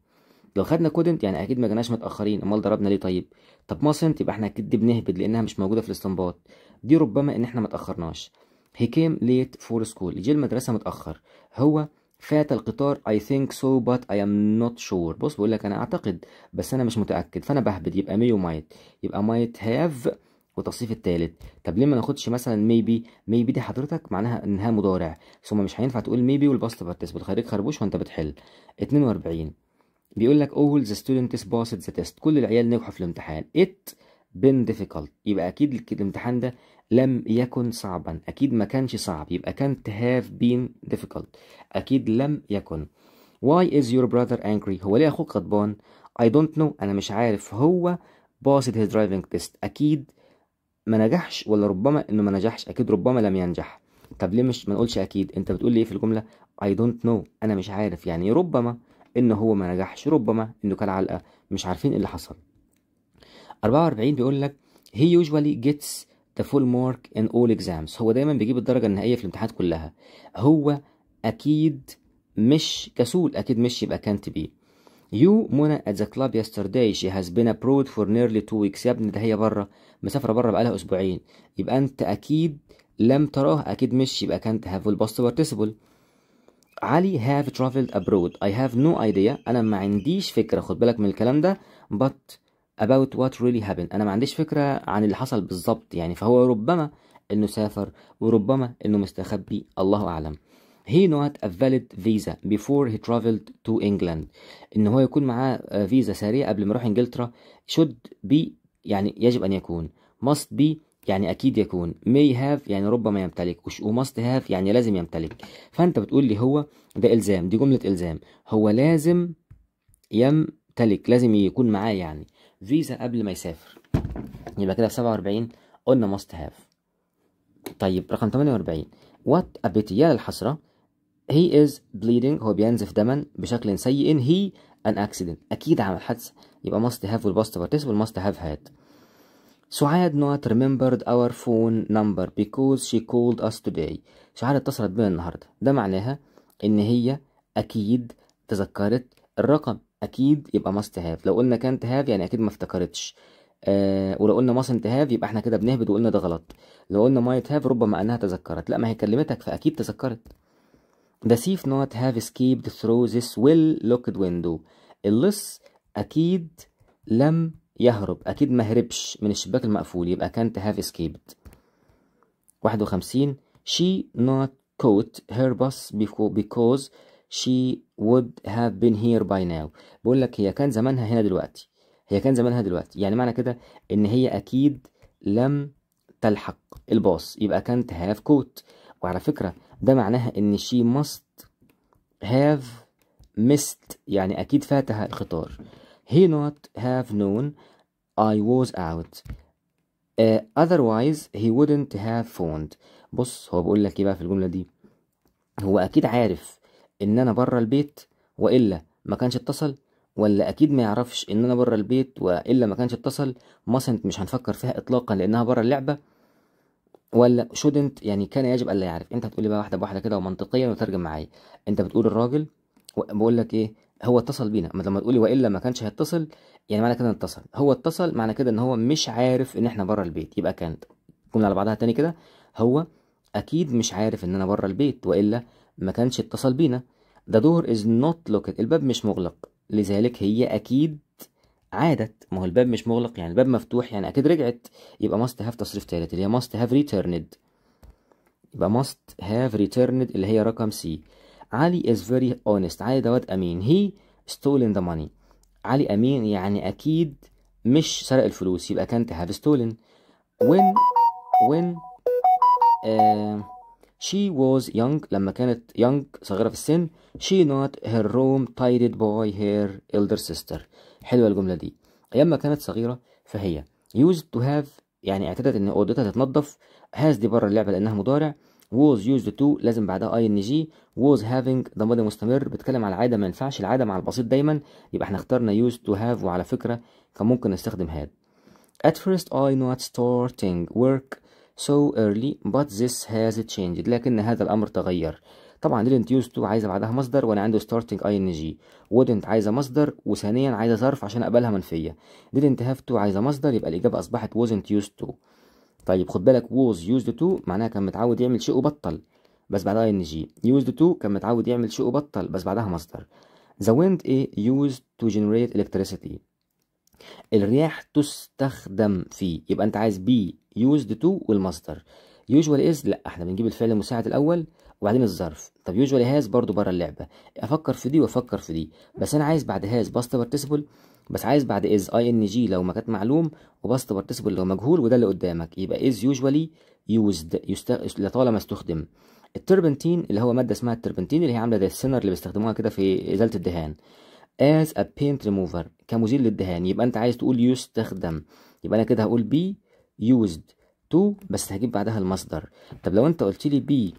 لو خدنا كودنت يعني أكيد ما جناش متأخرين أمال ضربنا ليه طيب طب ماسنت يبقى احنا أكيد بنهبد لأنها مش موجودة في الاستنباط دي ربما إن احنا ما تأخرناش هي came ليت فور سكول جه المدرسة متأخر هو فات القطار اي ثينك سو بات اي ام نوت شور بص بقول لك أنا أعتقد بس أنا مش متأكد فأنا بهبد يبقى ميو مايت يبقى مايت have والتصريف الثالث طب ليه ما ناخدش مثلا ميبي ميبي دي حضرتك معناها انها مضارع ثم مش هينفع تقول ميبي والباست بارتيسيبل خارج خربوش وانت بتحل 42 بيقول لك اول ذا ستودنتس باست ذا تيست كل العيال نجحوا في الامتحان ات بين ديفيكولت يبقى اكيد الامتحان ده لم يكن صعبا اكيد ما كانش صعب يبقى كان هاف بين ديفيكولت اكيد لم يكن why is your brother angry هو ليه اخوك غضبان I don't know انا مش عارف هو باست هيز درايفنج تيست اكيد ما نجحش ولا ربما انه ما نجحش اكيد ربما لم ينجح طب ليه مش ما نقولش اكيد انت بتقول لي ايه في الجمله اي دونت نو انا مش عارف يعني ربما ان هو ما نجحش ربما انه كان علقه مش عارفين ايه اللي حصل 44 بيقول لك هي يوجوالي جيتس ذا فول مارك ان اول اكزامز هو دايما بيجيب الدرجه النهائيه في الامتحانات كلها هو اكيد مش كسول اكيد مش يبقى كانت بيه You, منى at the club yesterday. She has been abroad for nearly two weeks. يا ابني ده هي بره مسافرة بره بقالها أسبوعين. يبقى أنت أكيد لم تراه أكيد مش يبقى كانت have الباست بارتيسيبل participle. علي have traveled abroad. I have no idea. أنا ما عنديش فكرة خد بالك من الكلام ده but about what really happened. أنا ما عنديش فكرة عن اللي حصل بالظبط يعني فهو ربما إنه سافر وربما إنه مستخبي الله أعلم. he not a valid visa before he traveled to England ان هو يكون معاه فيزا آه, سارية قبل ما يروح انجلترا should be يعني يجب ان يكون must be يعني اكيد يكون may have يعني ربما يمتلك must have يعني لازم يمتلك فانت بتقول لي هو ده الزام دي جمله الزام هو لازم يمتلك لازم يكون معاه يعني فيزا قبل ما يسافر يبقى كده في 47 قلنا must have طيب رقم 48 وات ابيتي يا للحسره هي از بليدنج هو بينزف دما بشكل سيء هي ان اكسيدنت أكيد عمل حادثة يبقى must have وال بارتيسيبل participle must have had سعاد نوت ريمبرد اور فون نمبر بيكوز شي كولد اس توداي سعاد اتصلت بنا النهاردة ده معناها إن هي أكيد تذكرت الرقم أكيد يبقى must have لو قلنا كانت هاف يعني أكيد ما افتكرتش آه ولو قلنا mustn't have يبقى احنا كده بنهبد وقلنا ده غلط لو قلنا might have ربما انها تذكرت لا ما هي كلمتك فاكيد تذكرت The thief not have escaped through this well locked window اللص أكيد لم يهرب أكيد ما هربش من الشباك المقفول يبقى كانت have escaped 51 She not caught her bus because she would have been here by now بقول لك هي كان زمانها هنا دلوقتي هي كان زمانها دلوقتي يعني معنى كده ان هي اكيد لم تلحق الباص يبقى كانت هاف كوت وعلى فكره ده معناها ان she must have missed يعني اكيد فاتها القطار he not have known I was out uh, otherwise he wouldn't have phoned بص هو بيقول لك ايه بقى في الجمله دي هو اكيد عارف ان انا بره البيت والا ما كانش اتصل ولا اكيد ما يعرفش ان انا بره البيت والا ما كانش اتصل مصنت مش هنفكر فيها اطلاقا لانها بره اللعبه ولا شودنت يعني كان يجب الا يعرف انت هتقولي بقى واحده بواحده كده ومنطقيا وترجم معايا انت بتقول الراجل بقول لك ايه هو اتصل بينا لما تقولي والا ما كانش هيتصل يعني معنى كده اتصل هو اتصل معنى كده ان هو مش عارف ان احنا بره البيت يبقى كانت جمله على بعضها تاني كده هو اكيد مش عارف ان انا بره البيت والا ما كانش اتصل بينا ده دور از نوت locked الباب مش مغلق لذلك هي اكيد عادت ما هو الباب مش مغلق يعني الباب مفتوح يعني اكيد رجعت يبقى ماست هاف تصريف ثالث اللي هي ماست هاف ريتيرند يبقى ماست هاف ريتيرند اللي هي رقم سي علي از فيري اونست علي دوت امين هي ستولن ذا ماني علي امين يعني اكيد مش سرق الفلوس يبقى كانت هاف ستولن when when شي آه، she was young لما كانت young صغيرة في السن she not her room تايدد by her elder sister حلوة الجملة دي أيام ما كانت صغيرة فهي used to have يعني اعتدت إن أوضتها تتنظف has دي بره اللعبة لأنها مضارع was used to لازم بعدها اي ان جي was having ده ماضي مستمر بتكلم على العاده ما ينفعش العاده مع البسيط دايما يبقى احنا اخترنا used to have وعلى فكره كان ممكن نستخدم had at first I not starting work so early but this has changed لكن هذا الامر تغير طبعا didn't used to عايزه بعدها مصدر وانا عندي starting ing wouldn't عايزه مصدر وثانيا عايزه ظرف عشان اقبلها منفيه didn't have to عايزه مصدر يبقى الاجابه اصبحت wasn't used to طيب خد بالك was used to معناها كان متعود يعمل شيء وبطل بس بعدها ing used to كان متعود يعمل شيء وبطل بس بعدها مصدر the wind ايه used to generate electricity الرياح تستخدم في يبقى انت عايز بي used to والمصدر usual is لا احنا بنجيب الفعل المساعد الاول وبعدين الظرف طب يوجوالي هاز برضو بره اللعبه افكر في دي وافكر في دي بس انا عايز بعد هاز باست بارتيسيبل بس عايز بعد از اي ان جي لو ما كانت معلوم وباست بارتيسيبل لو مجهول وده اللي قدامك يبقى از يوجوالي يوزد لطالما استخدم التربنتين اللي هو ماده اسمها التربنتين اللي هي عامله زي السنر اللي بيستخدموها كده في ازاله الدهان as a paint remover كمزيل للدهان يبقى انت عايز تقول يستخدم يبقى انا كده هقول بي يوزد تو بس هجيب بعدها المصدر طب لو انت قلت لي بي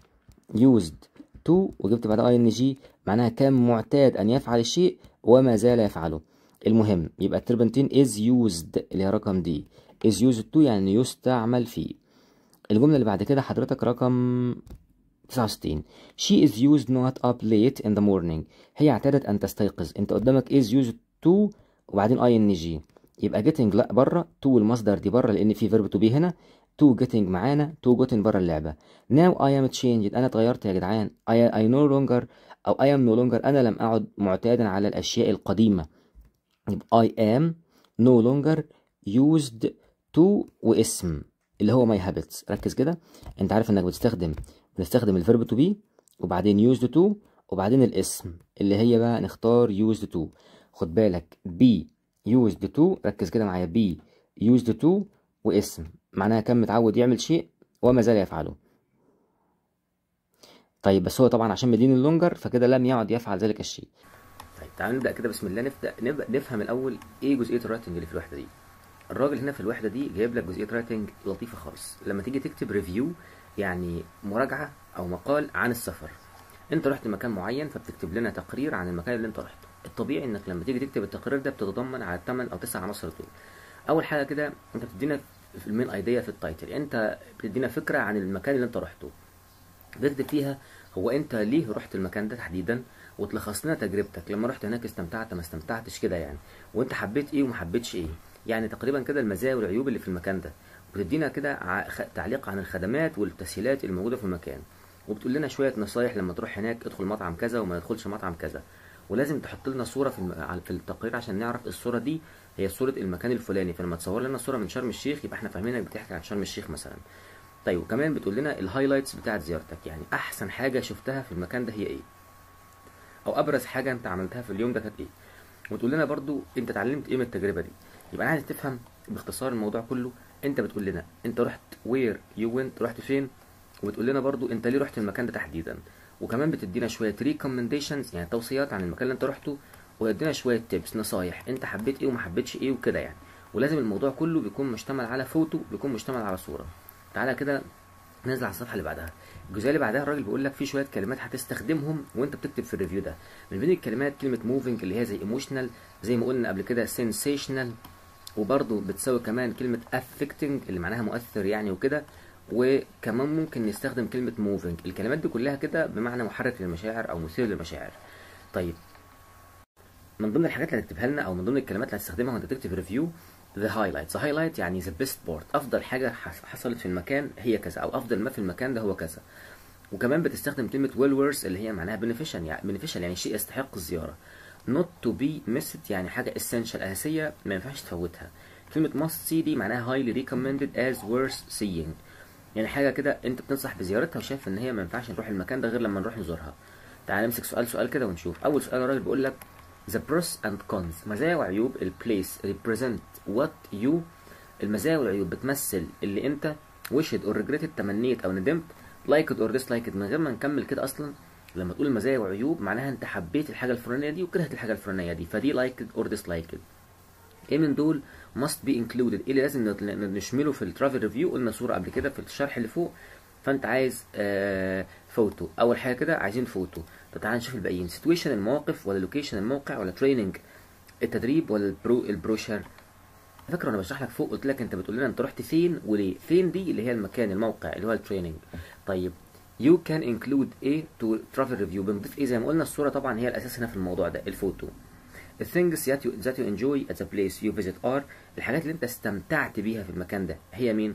used to وجبت بعدها ing معناها كان معتاد أن يفعل الشيء وما زال يفعله المهم يبقى التربنتين is used اللي هي رقم دي is used to يعني يستعمل فيه الجملة اللي بعد كده حضرتك رقم 69 she is used not up late in the morning هي اعتادت أن تستيقظ أنت قدامك is used to وبعدين ing يبقى getting لا بره to المصدر دي بره لأن في verb to be هنا تو getting معانا تو gotten بره اللعبة now I am changed أنا اتغيرت يا جدعان I, I no longer أو I am no longer أنا لم أعد معتادا على الأشياء القديمة يبقى I am no longer used to واسم اللي هو my habits ركز كده أنت عارف إنك بتستخدم بنستخدم الفيرب to be وبعدين used to وبعدين الاسم اللي هي بقى نختار used to خد بالك be used to ركز كده معايا be used to واسم معناها كان متعود يعمل شيء وما زال يفعله طيب بس هو طبعا عشان مدين اللونجر فكده لم يعد يفعل ذلك الشيء طيب تعالوا نبدا كده بسم الله نبدا نبدا نفهم الاول ايه جزئيه الرايتنج اللي في الوحده دي الراجل هنا في الوحده دي جايب لك جزئيه رايتنج لطيفه خالص لما تيجي تكتب ريفيو يعني مراجعه او مقال عن السفر انت رحت مكان معين فبتكتب لنا تقرير عن المكان اللي انت رحته الطبيعي انك لما تيجي تكتب التقرير ده بتتضمن على 8 او 9 عناصر دول اول حاجه كده انت بتدينا في المين ايديا في التايتل يعني انت بتدينا فكره عن المكان اللي انت رحته بتكتب فيها هو انت ليه رحت المكان ده تحديدا وتلخص لنا تجربتك لما رحت هناك استمتعت ما استمتعتش كده يعني وانت حبيت ايه وما حبيتش ايه يعني تقريبا كده المزايا والعيوب اللي في المكان ده وبتدينا كده تعليق عن الخدمات والتسهيلات الموجوده في المكان وبتقول لنا شويه نصايح لما تروح هناك ادخل مطعم كذا وما تدخلش مطعم كذا ولازم تحط لنا صوره في في التقرير عشان نعرف الصوره دي هي صورة المكان الفلاني فلما تصور لنا صورة من شرم الشيخ يبقى احنا فاهمين انك بتحكي عن شرم الشيخ مثلا طيب وكمان بتقول لنا الهايلايتس بتاعت زيارتك يعني احسن حاجة شفتها في المكان ده هي ايه او ابرز حاجة انت عملتها في اليوم ده كانت ايه وتقول لنا برضو انت اتعلمت ايه من التجربة دي يبقى انا عايز تفهم باختصار الموضوع كله انت بتقول لنا انت رحت وير يو وينت رحت فين وبتقول لنا برضو انت ليه رحت المكان ده تحديدا وكمان بتدينا شويه ريكومنديشنز يعني توصيات عن المكان اللي انت رحته ويدينا شويه تيبس نصايح انت حبيت ايه وما حبيتش ايه وكده يعني ولازم الموضوع كله بيكون مشتمل على فوتو بيكون مشتمل على صوره تعالى كده نزل على الصفحه اللي بعدها الجزئيه اللي بعدها الراجل بيقول لك في شويه كلمات هتستخدمهم وانت بتكتب في الريفيو ده من بين الكلمات كلمه موفينج اللي هي زي ايموشنال زي ما قلنا قبل كده سنسيشنال وبرده بتساوي كمان كلمه افكتنج اللي معناها مؤثر يعني وكده وكمان ممكن نستخدم كلمه موفينج الكلمات دي كلها كده بمعنى محرك للمشاعر او مثير للمشاعر طيب من ضمن الحاجات اللي هتكتبها لنا او من ضمن الكلمات اللي هتستخدمها وانت تكتب ريفيو ذا هايلايت ذا هايلايت يعني ذا بيست بارت افضل حاجه حصلت في المكان هي كذا او افضل ما في المكان ده هو كذا وكمان بتستخدم كلمه ويل ويرث اللي هي معناها بنفيشال يعني بنفيشال يعني شيء يستحق الزياره نوت تو بي ميست يعني حاجه اسينشال اساسيه ما ينفعش تفوتها كلمه ماست سي دي معناها هايلي ريكومندد از ورث seeing يعني حاجه كده انت بتنصح بزيارتها وشايف ان هي ما ينفعش نروح المكان ده غير لما نروح نزورها تعال نمسك سؤال سؤال كده ونشوف اول سؤال الراجل بيقول لك The pros and cons مزايا وعيوب ال place represent what you المزايا والعيوب بتمثل اللي انت wished or regretted تمنيت او ندمت liked or disliked من غير ما نكمل كده اصلا لما تقول مزايا وعيوب معناها انت حبيت الحاجه الفلانيه دي وكرهت الحاجه الفلانيه دي فدي liked or disliked ايه من دول must be included ايه اللي لازم نشمله في الترافل ريفيو قلنا صوره قبل كده في الشرح اللي فوق فانت عايز فوتو آه، اول حاجه كده عايزين فوتو طب تعالى نشوف الباقيين سيتويشن المواقف ولا لوكيشن الموقع ولا تريننج التدريب ولا البرو البروشر فاكر وانا بشرح لك فوق قلت لك انت بتقول لنا انت رحت فين وليه فين دي اللي هي المكان الموقع اللي هو التريننج طيب يو كان انكلود ايه تو ترافل ريفيو بنضيف ايه زي ما قلنا الصوره طبعا هي الاساس هنا في الموضوع ده الفوتو the things that you, that you enjoy at the place you visit are الحاجات اللي انت استمتعت بيها في المكان ده هي مين؟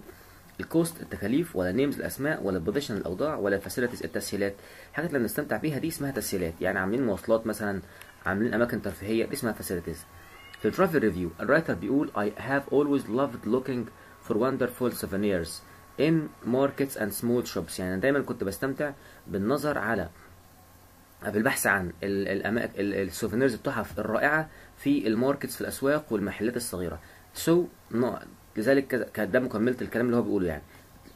الكوست التكاليف ولا نيمز الاسماء ولا البوزيشن الاوضاع ولا الفاسيلتيز التسهيلات الحاجات اللي بنستمتع بيها دي اسمها تسهيلات يعني عاملين مواصلات مثلا عاملين اماكن ترفيهيه دي اسمها فاسيلتيز في الترافل ريفيو الرايتر بيقول I have always loved looking for wonderful souvenirs in markets and small shops يعني أنا دايما كنت بستمتع بالنظر على بالبحث عن الاماكن السوفينيرز التحف الرائعه في الماركتس في الاسواق والمحلات الصغيره so لذلك كذا ده مكمله الكلام اللي هو بيقوله يعني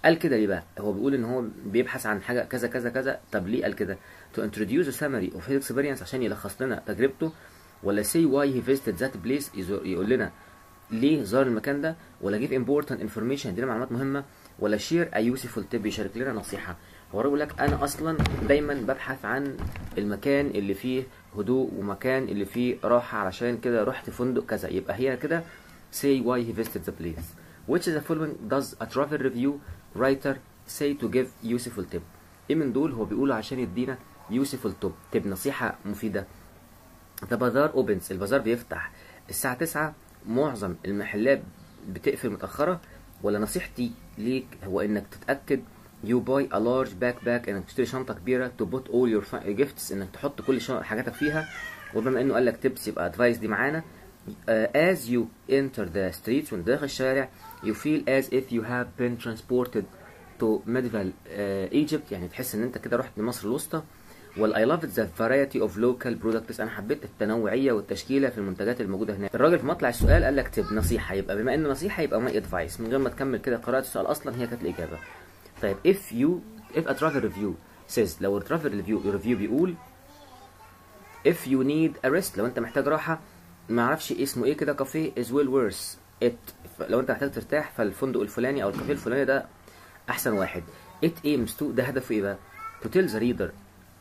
قال كده ليه بقى؟ هو بيقول ان هو بيبحث عن حاجه كذا كذا كذا طب ليه قال كده؟ to introduce a summary of his experience عشان يلخص لنا تجربته ولا say why he visited that place يقول لنا ليه زار المكان ده ولا give important information يدينا معلومات مهمه ولا share a useful tip يشارك لنا نصيحه هو الراجل لك انا اصلا دايما ببحث عن المكان اللي فيه هدوء ومكان اللي فيه راحه علشان كده رحت فندق كذا يبقى هي كده say why he visited the place. Which is the following does a travel review writer say to give useful tip؟ ايه من دول هو بيقوله عشان يدينا useful tip تب طيب، نصيحة مفيدة. The bazaar opens البازار بيفتح الساعة 9 معظم المحلات بتقفل متأخرة ولا نصيحتي ليك هو انك تتأكد you buy a large backpack انك تشتري شنطة كبيرة to put all your gifts انك تحط كل حاجاتك فيها وبما انه قال لك tips يبقى advice دي معانا uh, as you enter the streets وانت داخل الشارع you feel as if you have been transported to medieval uh, Egypt يعني تحس ان انت كده رحت لمصر الوسطى well I love the variety of local products انا حبيت التنوعيه والتشكيله في المنتجات الموجوده هناك الراجل في مطلع السؤال قال لك اكتب طيب نصيحه يبقى بما ان نصيحه يبقى ماي ادفايس من غير ما تكمل كده قراءه السؤال اصلا هي كانت الاجابه طيب if you if a travel review says لو الترافل ريفيو ريفيو بيقول if you need a rest لو انت محتاج راحه معرفش اسمه ايه كده كافيه از ويل ورث ات لو انت محتاج ترتاح فالفندق الفلاني او الكافيه الفلاني ده احسن واحد ات ايمز تو ده هدفه ايه بقى تو تيل ذا ريدر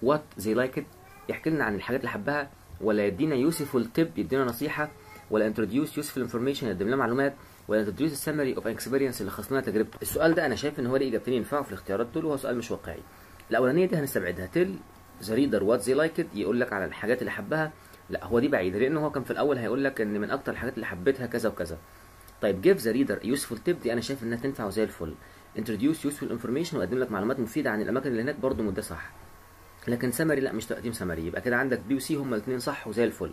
وات زي لايك ات يحكي لنا عن الحاجات اللي حبها ولا يدينا يوسف التب يدينا نصيحه ولا انتروديوس يوسف الانفورميشن يقدم لنا معلومات ولا انتروديوس السمري اوف اكسبيرينس اللي خصنا تجربته السؤال ده انا شايف ان هو ليه اجابتين ينفعوا في الاختيارات دول وهو سؤال مش واقعي الاولانيه دي هنستبعدها تيل ذا ريدر وات زي لايك ات يقول لك على الحاجات اللي حبها لا هو دي بعيده لان هو كان في الاول هيقول لك ان من اكتر الحاجات اللي حبيتها كذا وكذا طيب جيف ذا ريدر يوسفول تيب دي انا شايف انها تنفع وزي الفل انتروديوس يوسفول انفورميشن وقدم لك معلومات مفيده عن الاماكن اللي هناك برضه مده صح لكن سمري لا مش تقديم سمري يبقى كده عندك بي وسي هما الاثنين صح وزي الفل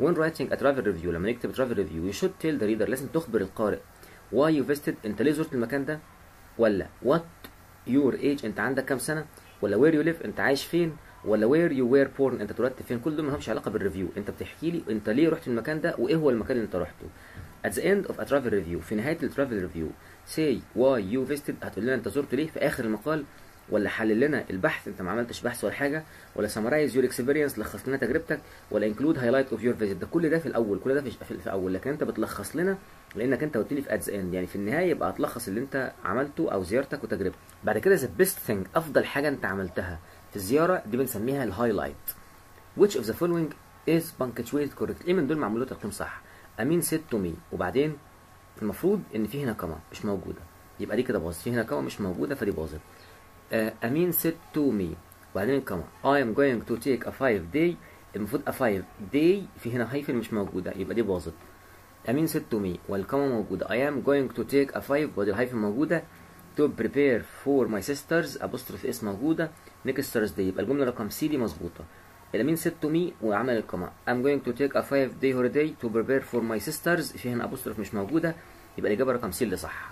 وين رايتنج ا ترافل ريفيو لما نكتب ترافل ريفيو يو شود تيل ذا ريدر لازم تخبر القارئ واي يو فيستد انت ليه زرت المكان ده ولا وات يور ايج انت عندك كام سنه ولا وير يو ليف انت عايش فين ولا وير يو وير بورن انت اتولدت فين كل دول ما لهمش علاقه بالريفيو انت بتحكي لي انت ليه رحت المكان ده وايه هو المكان اللي انت رحته at the end of a travel review في نهايه الترافل ريفيو say why you visited هتقول لنا انت زرت ليه في اخر المقال ولا حلل لنا البحث انت ما عملتش بحث ولا حاجه ولا سمرايز يور اكسبيرينس لخص لنا تجربتك ولا انكلود هايلايت اوف يور فيزيت ده كل ده في الاول كل ده في, في الاول لكن انت بتلخص لنا لانك انت قلت لي في اتز اند يعني في النهايه يبقى هتلخص اللي انت عملته او زيارتك وتجربتك بعد كده ذا بيست ثينج افضل حاجه انت عملتها الزيارة دي بنسميها الهايلايت which of the following is punctuated correctly ايه من دول معمول له تقييم صح امين سيد تو مي وبعدين المفروض ان في هنا كما مش موجودة يبقى دي كده باظت في هنا كما مش موجودة فدي باظت آه، امين سيد تو مي وبعدين كما I am going to take a five day المفروض a five day في هنا هايفن مش موجودة يبقى دي باظت امين سيد تو مي والكما موجودة I am going to take a five ودي الهايفن موجودة to prepare for my sisters apostrophe اس موجودة next Thursday يبقى الجملة رقم سي دي مظبوطة الأمين سيد تو مي وعمل القمع I'm going to take a five day holiday to prepare for my sisters في هنا apostrophe مش موجودة يبقى الإجابة رقم سي اللي صح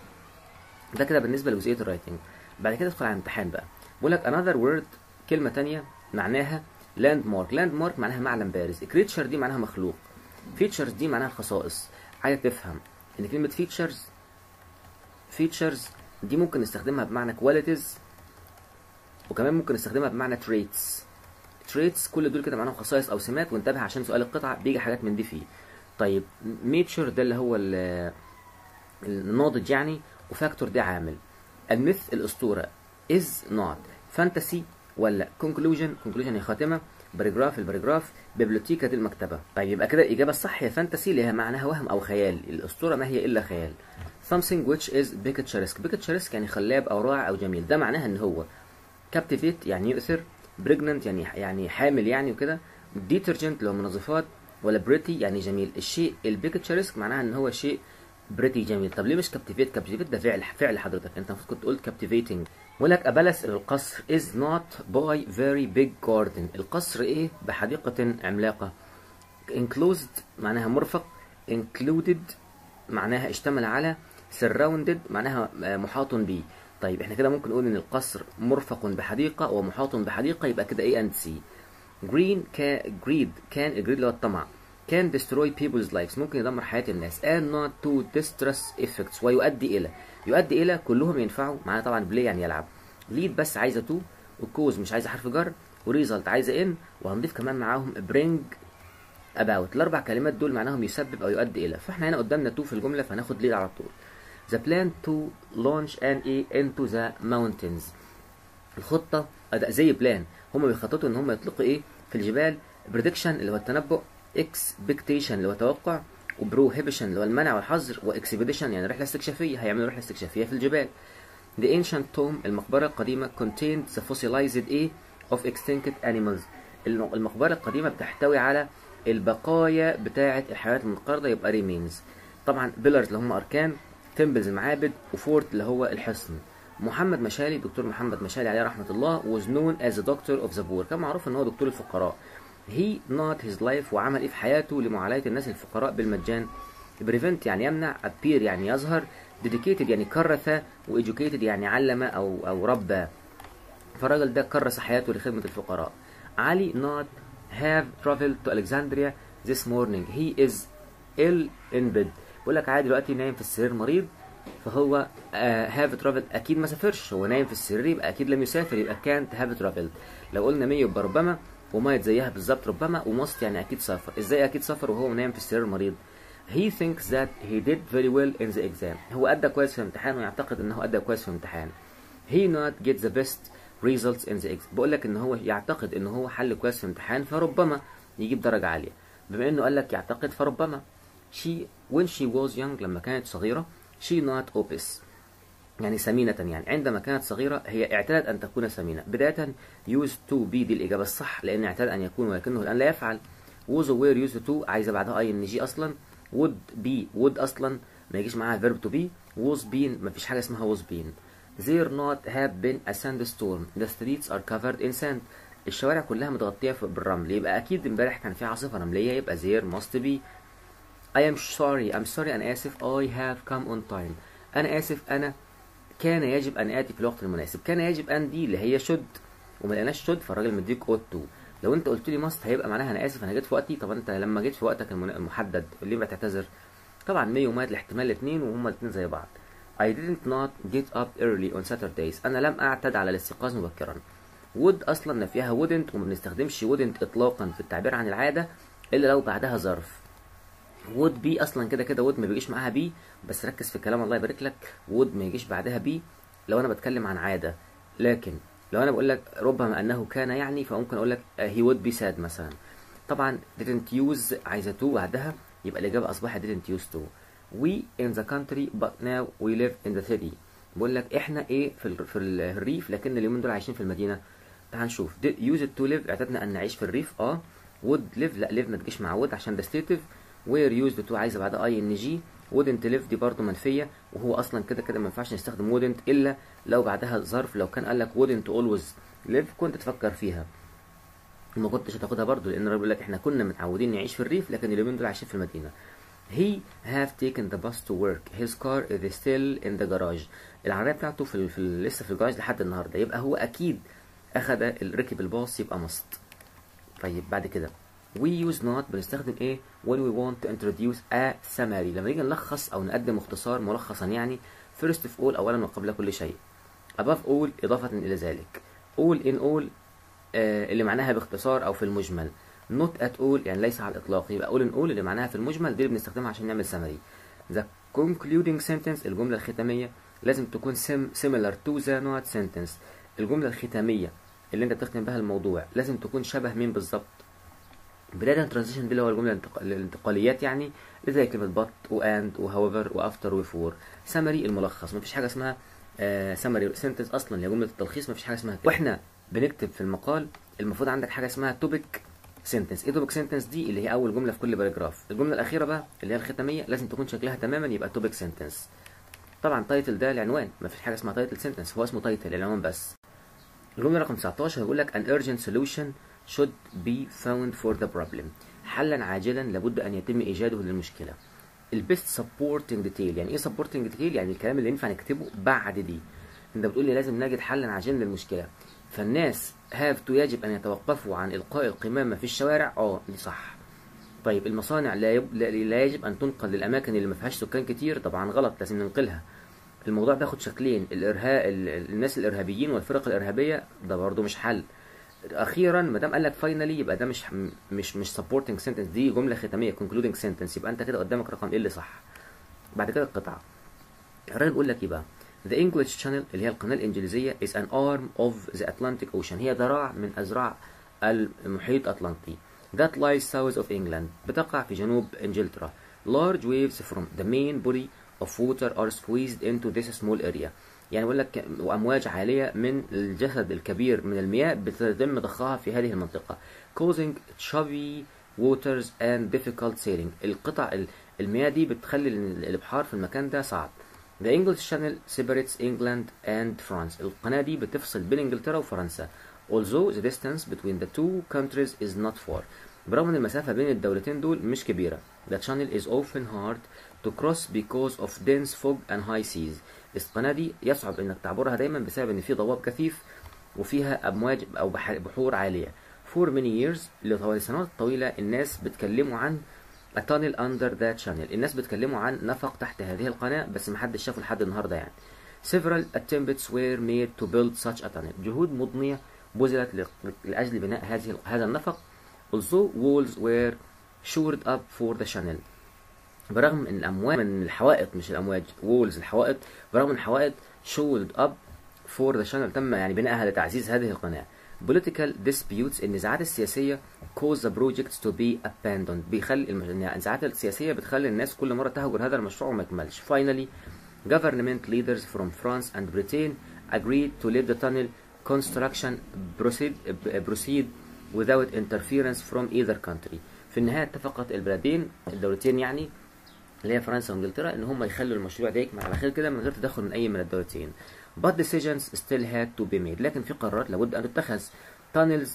ده كده بالنسبة لجزئية الرايتنج بعد كده ادخل على الامتحان بقى بقول لك another word كلمة ثانيه معناها لاند مارك لاند مارك معناها معلم بارز كريتشر دي معناها مخلوق فيتشرز دي معناها خصائص عايزك تفهم ان كلمة فيتشرز فيتشرز دي ممكن نستخدمها بمعنى كواليتيز وكمان ممكن نستخدمها بمعنى تريتس تريتس كل دول كده معناهم خصائص او سمات وانتبه عشان سؤال القطعه بيجي حاجات من دي فيه طيب ميتشر ده اللي هو الناضج يعني وفاكتور ده عامل المث الاسطوره از نوت فانتسي ولا كونكلوجن كونكلوجن هي خاتمه باراجراف الباراجراف بيبلوتيكا دي المكتبه طيب يبقى كده الاجابه الصح هي فانتسي اللي هي معناها وهم او خيال الاسطوره ما هي الا خيال something which is picturesque picturesque يعني خلاب او رائع او جميل ده معناها ان هو كابتيفيت يعني يؤثر بريجننت يعني يعني حامل يعني وكده اللي لو منظفات ولا بريتي يعني جميل الشيء البيكتشرسك معناها ان هو شيء بريتي جميل طب ليه مش كابتيفيت كابتيفيت ده فعل فعل حضرتك انت المفروض كنت قلت كابتيفيتنج بيقول لك ابلس القصر از نوت باي فيري بيج جاردن القصر ايه بحديقه عملاقه انكلوزد معناها مرفق انكلودد معناها اشتمل على سراوندد معناها آه، محاط بيه طيب احنا كده ممكن نقول ان القصر مرفق بحديقه ومحاط بحديقه يبقى كده ايه اند سي جرين كا جريد كان الجريد اللي هو الطمع كان destroy people's lives ممكن يدمر حياة الناس and not to distress effects ويؤدي إلى يؤدي إلى كلهم ينفعوا معانا طبعا بلاي يعني يلعب ليد بس عايزة تو وكوز مش عايزة حرف جر وريزلت عايزة ان وهنضيف كمان معاهم bring about الأربع كلمات دول معناهم يسبب أو يؤدي إلى فاحنا هنا قدامنا تو في الجملة فهناخد ليد على طول The plan to launch an A into the mountains الخطة زي بلان هم بيخططوا ان هم يطلقوا ايه في الجبال بريدكشن اللي هو التنبؤ اكسبكتيشن اللي هو توقع وبروهيبشن اللي هو المنع والحظر واكسبيديشن يعني رحلة استكشافية هيعملوا رحلة استكشافية في الجبال The ancient tomb المقبرة القديمة contained the fossilized A of extinct animals المقبرة القديمة بتحتوي على البقايا بتاعة الحيوانات المنقرضة يبقى remains طبعا بيلرز اللي هم أركان تمبلز المعابد وفورت اللي هو الحصن محمد مشالي دكتور محمد مشالي عليه رحمه الله was known as the doctor of the poor كان معروف ان هو دكتور الفقراء he not his life وعمل ايه في حياته لمعالجه الناس الفقراء بالمجان prevent يعني يمنع appear يعني يظهر dedicated يعني كرث وeducated يعني علم او او ربى فالراجل ده كرس حياته لخدمه الفقراء علي not have traveled to Alexandria this morning he is ill in bed بيقول لك عادي دلوقتي نايم في السرير مريض فهو هاف آه، ترافل اكيد ما سافرش هو نايم في السرير يبقى اكيد لم يسافر يبقى كانت هاف ترافل لو قلنا مي يبقى ربما ومايت زيها بالظبط ربما وماست يعني اكيد سافر ازاي اكيد سافر وهو نايم في السرير مريض he thinks that he did very well in the exam هو أدى كويس في الامتحان ويعتقد أنه أدى كويس في الامتحان he not get the best results in the exam بقول لك إن هو يعتقد إن هو حل كويس في الامتحان فربما يجيب درجة عالية بما إنه قال لك يعتقد فربما she when she was young لما كانت صغيرة she not obese يعني سمينة يعني عندما كانت صغيرة هي اعتادت أن تكون سمينة بداية used to be دي الإجابة الصح لأن اعتاد أن يكون ولكنه الآن لا يفعل was aware used to عايزة بعدها اي ان جي أصلا would be would أصلا ما يجيش معاها verb to be was been ما فيش حاجة اسمها was been there not have been a sandstorm the streets are covered in sand الشوارع كلها متغطية بالرمل يبقى أكيد امبارح كان في عاصفة رملية يبقى there must be I am sorry I'm sorry أنا آسف I have come on time أنا آسف أنا كان يجب أن آتي في الوقت المناسب كان يجب أن دي اللي هي should وما لقيناش should فالراجل مديك أوت تو. لو أنت قلت لي must هيبقى معناها أنا آسف أنا جيت في وقتي طب أنت لما جيت في وقتك المحدد ليه بتعتذر؟ طبعا مي ومات الاحتمال الاثنين وهما الاثنين زي بعض I didn't not get up early on Saturdays أنا لم أعتد على الاستيقاظ مبكرا would أصلا نفيها wouldn't وما بنستخدمش wouldn't إطلاقا في التعبير عن العادة إلا لو بعدها ظرف وود بي اصلا كده كده وود ما بيجيش معاها بي بس ركز في الكلام الله يبارك لك وود ما يجيش بعدها بي لو انا بتكلم عن عاده لكن لو انا بقول لك ربما انه كان يعني فممكن اقول لك هي وود بي ساد مثلا طبعا didn't use عايزه تو بعدها يبقى الاجابه اصبحت didn't use to we in the country but now we live in the city بقول لك احنا ايه في في الريف لكن اليومين دول عايشين في المدينه تعال نشوف use it to live اعتدنا ان نعيش في الريف اه would live لا live ما تجيش مع would عشان ده stative وير يوزد تو عايزه بعدها اي ان جي ودنت ليف دي برضه منفيه وهو اصلا كده كده ما ينفعش نستخدم ودنت الا لو بعدها ظرف لو كان قال لك ودنت اولويز ليف كنت تفكر فيها ما كنتش هتاخدها برضه لان الراجل بيقول لك احنا كنا متعودين نعيش في الريف لكن اليومين دول عايشين في المدينه هي هاف تيكن ذا باس تو ورك هيز كار از ستيل ان ذا جراج العربية بتاعته في, في لسه في الجراج لحد النهارده يبقى هو أكيد أخد ركب الباص يبقى مست. طيب بعد كده we use not بنستخدم ايه when we want to introduce a summary لما نيجي نلخص او نقدم اختصار ملخصا يعني first of all اولا وقبل كل شيء above all اضافه الى ذلك all in all آه اللي معناها باختصار او في المجمل not at all يعني ليس على الاطلاق يبقى all in all اللي معناها في المجمل دي اللي بنستخدمها عشان نعمل summary the concluding sentence الجمله الختاميه لازم تكون similar to the not sentence الجمله الختاميه اللي انت بتختم بها الموضوع لازم تكون شبه مين بالظبط بداية الترانزيشن دي اللي هو الجملة الانتقاليات يعني اللي زي كلمة بط واند وهاوفر وافتر وفور سمري الملخص مفيش حاجة اسمها سمري آه، سنتنس اصلا هي جملة التلخيص مفيش حاجة اسمها كده واحنا بنكتب في المقال المفروض عندك حاجة اسمها توبيك سنتنس ايه توبيك سنتنس دي اللي هي اول جملة في كل باراجراف الجملة الاخيرة بقى اللي هي الختامية لازم تكون شكلها تماما يبقى توبيك سنتنس طبعا تايتل ده العنوان مفيش حاجة اسمها تايتل سنتنس هو اسمه تايتل العنوان بس الجملة رقم 19 هيقول لك an urgent solution should be found for the problem حلا عاجلا لابد أن يتم إيجاده للمشكلة البيست سبورتنج ديتيل يعني إيه سبورتنج ديتيل يعني الكلام اللي ينفع نكتبه بعد دي أنت بتقول لي لازم نجد حلا عاجلا للمشكلة فالناس هاف تو يجب أن يتوقفوا عن إلقاء القمامة في الشوارع اه دي صح طيب المصانع لا, يب... لا يجب أن تنقل للأماكن اللي ما فيهاش سكان كتير طبعا غلط لازم ننقلها الموضوع بياخد شكلين الارهاب الناس الارهابيين والفرق الارهابيه ده برضه مش حل اخيرا ما دام قال لك فاينلي يبقى ده مش مش مش سبورتنج سنتنس دي جمله ختاميه كونكلودنج سنتنس يبقى انت كده قدامك رقم ايه اللي صح بعد كده القطعه الراجل بيقول لك ايه بقى The English Channel اللي هي القناة الإنجليزية is an arm of the Atlantic Ocean هي ذراع من أذرع المحيط الأطلنطي that lies south of England بتقع في جنوب إنجلترا large waves from the main body of water are squeezed into this small area يعني بيقول لك وامواج عاليه من الجسد الكبير من المياه بتتم ضخها في هذه المنطقه causing chubby waters and difficult sailing القطع المياه دي بتخلي الابحار في المكان ده صعب The English Channel separates England and France. القناة دي بتفصل بين انجلترا وفرنسا. Although the distance between the two countries is not far. برغم ان المسافة بين الدولتين دول مش كبيرة The channel is often hard to cross because of dense fog and high seas القناة دي يصعب انك تعبرها دايما بسبب ان في ضباب كثيف وفيها امواج او بحور عالية For many years لسنوات طويلة الناس بتكلموا عن A tunnel under that channel الناس بتكلموا عن نفق تحت هذه القناة بس محدش شافه لحد النهاردة يعني Several attempts were made to build such a tunnel جهود مضنية بذلت لأجل بناء هذه هذا النفق although walls were shored up for the channel برغم ان الأمواج من الحوائط مش الأمواج walls الحوائط برغم ان الحوائط shored up for the channel تم يعني بنائها لتعزيز هذه القناة political disputes النزاعات السياسية cause the projects to be abandoned بيخلي النزاعات السياسية بتخلي الناس كل مرة تهجر هذا المشروع وما يكملش finally government leaders from France and Britain agreed to let the tunnel construction proceed, proceed without interference from either country في النهايه اتفقت البلدين الدولتين يعني اللي هي فرنسا وانجلترا ان هم يخلوا المشروع ده يكمل على خير كده من غير تدخل من اي من الدولتين but decisions still had to be made لكن في قرارات لابد ان تتخذ tunnels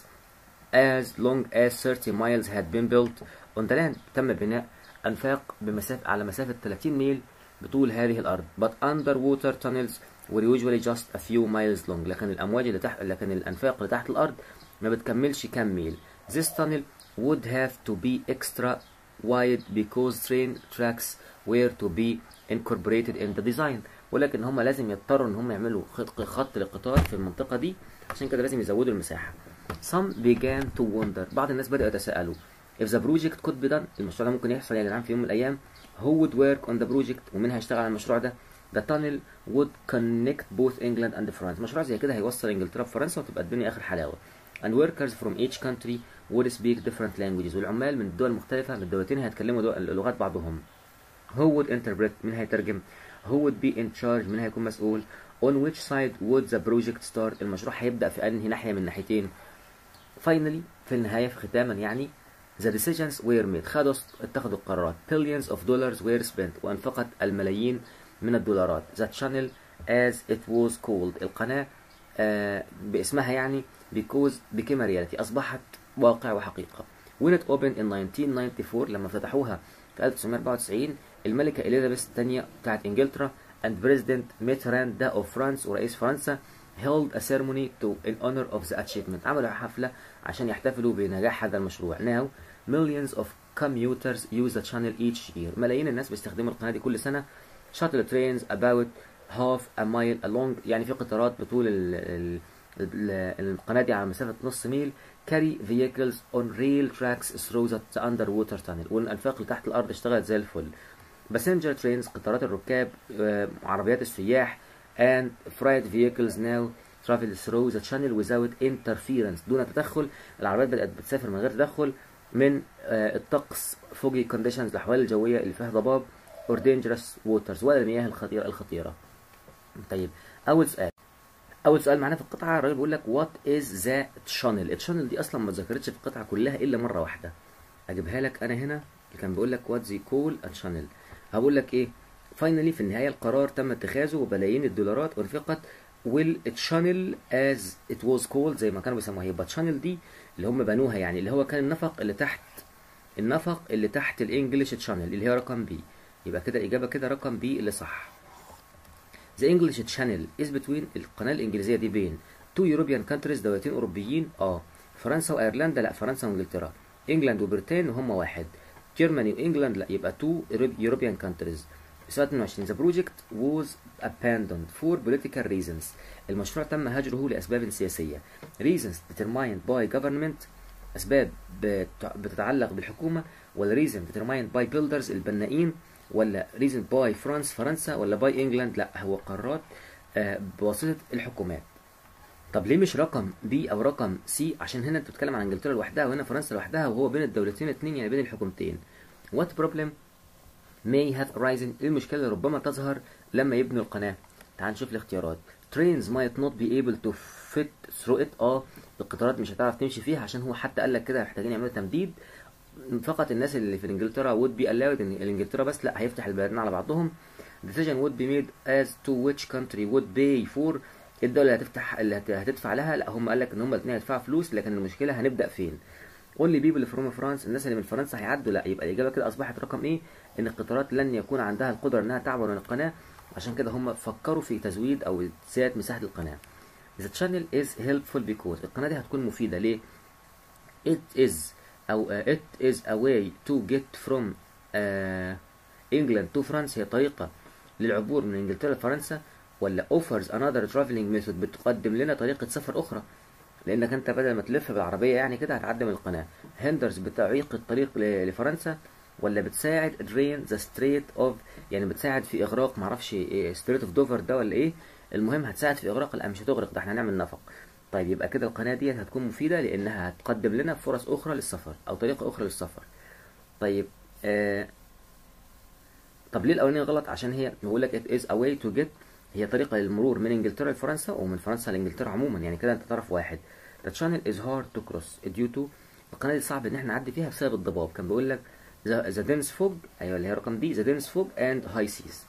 as long as 30 miles had been built on the land تم بناء انفاق بمسافه على مسافه 30 ميل بطول هذه الارض but underwater tunnels were usually just a few miles long لكن الامواج اللي تحت لكن الانفاق اللي تحت الارض ما بتكملش كام ميل This tunnel would have to be extra wide because train tracks were to be incorporated in the design ولكن هم لازم يضطروا ان هم يعملوا خط للقطار في المنطقه دي عشان كده لازم يزودوا المساحه some began to wonder بعض الناس بدأوا يتساءلوا if the project could be done المشروع ده ممكن يحصل يا يعني جدعان في يوم من الايام who would work on the project ومين هيشتغل على المشروع ده the tunnel would connect both England and France مشروع زي كده هيوصل انجلترا بفرنسا وتبقى الدنيا اخر حلاوه and workers from each country would speak different languages والعمال من الدول المختلفة من الدولتين هيتكلموا لغات بعضهم who would interpret مين هيترجم who would be in charge مين هيكون مسؤول on which side would the project start المشروع هيبدأ في أنهي ناحية من ناحيتين finally في النهاية في ختاما يعني the decisions were made خدوا اتخذوا القرارات billions of dollars were spent وانفقت الملايين من الدولارات the channel as it was called القناة آه باسمها يعني بكوز a رياليتي أصبحت واقع وحقيقة وينت أوبن in 1994 لما افتتحوها في 1994 الملكة إليزابيث الثانية بتاعت إنجلترا and President Mitterrand ده of France ورئيس فرنسا held a ceremony to in honor of the achievement عملوا حفلة عشان يحتفلوا بنجاح هذا المشروع now millions of commuters use the channel each year ملايين الناس بيستخدموا القناة دي كل سنة shuttle trains about half a mile along يعني في قطارات بطول ال القناة دي على مسافة نص ميل كاري فييكلز اون ريل تراكس ثرو ذا اندر ووتر تانل والانفاق اللي تحت الارض اشتغلت زي الفل باسنجر ترينز قطارات الركاب آه، عربيات السياح and freight vehicles now travel through the channel without interference دون تدخل العربيات بدأت بتسافر من غير تدخل من آه، الطقس فوجي كونديشنز الاحوال الجويه اللي فيها ضباب اور dangerous waters ولا المياه الخطيره الخطيره طيب اول سؤال اول سؤال معانا في القطعه الراجل بيقول لك وات از ذا تشانل التشانل دي اصلا ما اتذكرتش في القطعه كلها الا مره واحده اجيبها لك انا هنا كان بيقول لك وات ذا كول ا تشانل هقول لك ايه فاينلي في النهايه القرار تم اتخاذه وبلايين الدولارات انفقت ويل تشانل از ات واز كول زي ما كانوا بيسموها يبقى تشانل دي اللي هم بنوها يعني اللي هو كان النفق اللي تحت النفق اللي تحت الانجليش تشانل اللي هي رقم بي يبقى كده الاجابه كده رقم بي اللي صح ذا انجلش Channel از بتوين القناه الانجليزيه دي بين تو يوروبيان كانتريز دولتين اوروبيين اه فرنسا وايرلندا لا فرنسا وانجلترا انجلاند وبريطانيا هما واحد جيرماني وانجلاند لا يبقى تو يوروبيان كانتريز سنة 22 ذا بروجكت ووز abandoned فور بوليتيكال reasons المشروع تم هجره لأسباب سياسية reasons determined باي جفرمنت أسباب بتتعلق بالحكومة والريزن determined باي بيلدرز البنائين ولا ريزن باي فرانس فرنسا ولا باي انجلاند لا هو قرارات آه، بواسطه الحكومات طب ليه مش رقم بي او رقم سي عشان هنا انت بتتكلم عن انجلترا لوحدها وهنا فرنسا لوحدها وهو بين الدولتين اتنين يعني بين الحكومتين وات بروبلم may have arisen ايه المشكله اللي ربما تظهر لما يبنوا القناه تعال نشوف الاختيارات trains might not be able to fit through it اه القطارات مش هتعرف تمشي فيها عشان هو حتى قال لك كده محتاجين يعملوا تمديد فقط الناس اللي في انجلترا would be allowed ان انجلترا بس لا هيفتح البلدين على بعضهم decision would be made as to which country would pay for الدولة اللي هتفتح اللي هتدفع لها لا هم قال لك ان هم الاثنين هيدفعوا فلوس لكن المشكلة هنبدأ فين قول لي بيبل فروم فرانس الناس اللي من فرنسا هيعدوا لا يبقى الإجابة كده أصبحت رقم إيه ان القطارات لن يكون عندها القدرة انها تعبر عن القناة عشان كده هم فكروا في تزويد او زيادة مساحة القناة The channel is helpful because القناة دي هتكون مفيدة ليه؟ It is أو it is a way to get from آه، England to France هي طريقة للعبور من إنجلترا لفرنسا ولا offers another traveling method بتقدم لنا طريقة سفر أخرى لأنك أنت بدل ما تلف بالعربية يعني كده هتعدي من القناة hinders بتعيق الطريق لفرنسا ولا بتساعد drain the strait of يعني بتساعد في إغراق معرفش إيه strait of دوفر ده ولا إيه المهم هتساعد في إغراق لا مش هتغرق ده احنا هنعمل نفق طيب يبقى كده القناة ديت هتكون مفيدة لأنها هتقدم لنا فرص أخرى للسفر أو طريقة أخرى للسفر طيب آه طب ليه الأولانية غلط عشان هي بيقول لك ات از ا واي تو جيت هي طريقة للمرور من إنجلترا لفرنسا ومن فرنسا لإنجلترا عموما يعني كده أنت طرف واحد ذا تشانل از هارد تو كروس ديو تو القناة دي صعب إن إحنا نعدي فيها بسبب الضباب كان بيقول لك ذا دنس فوج أيوه اللي هي رقم دي ذا دنس فوج اند هاي سيز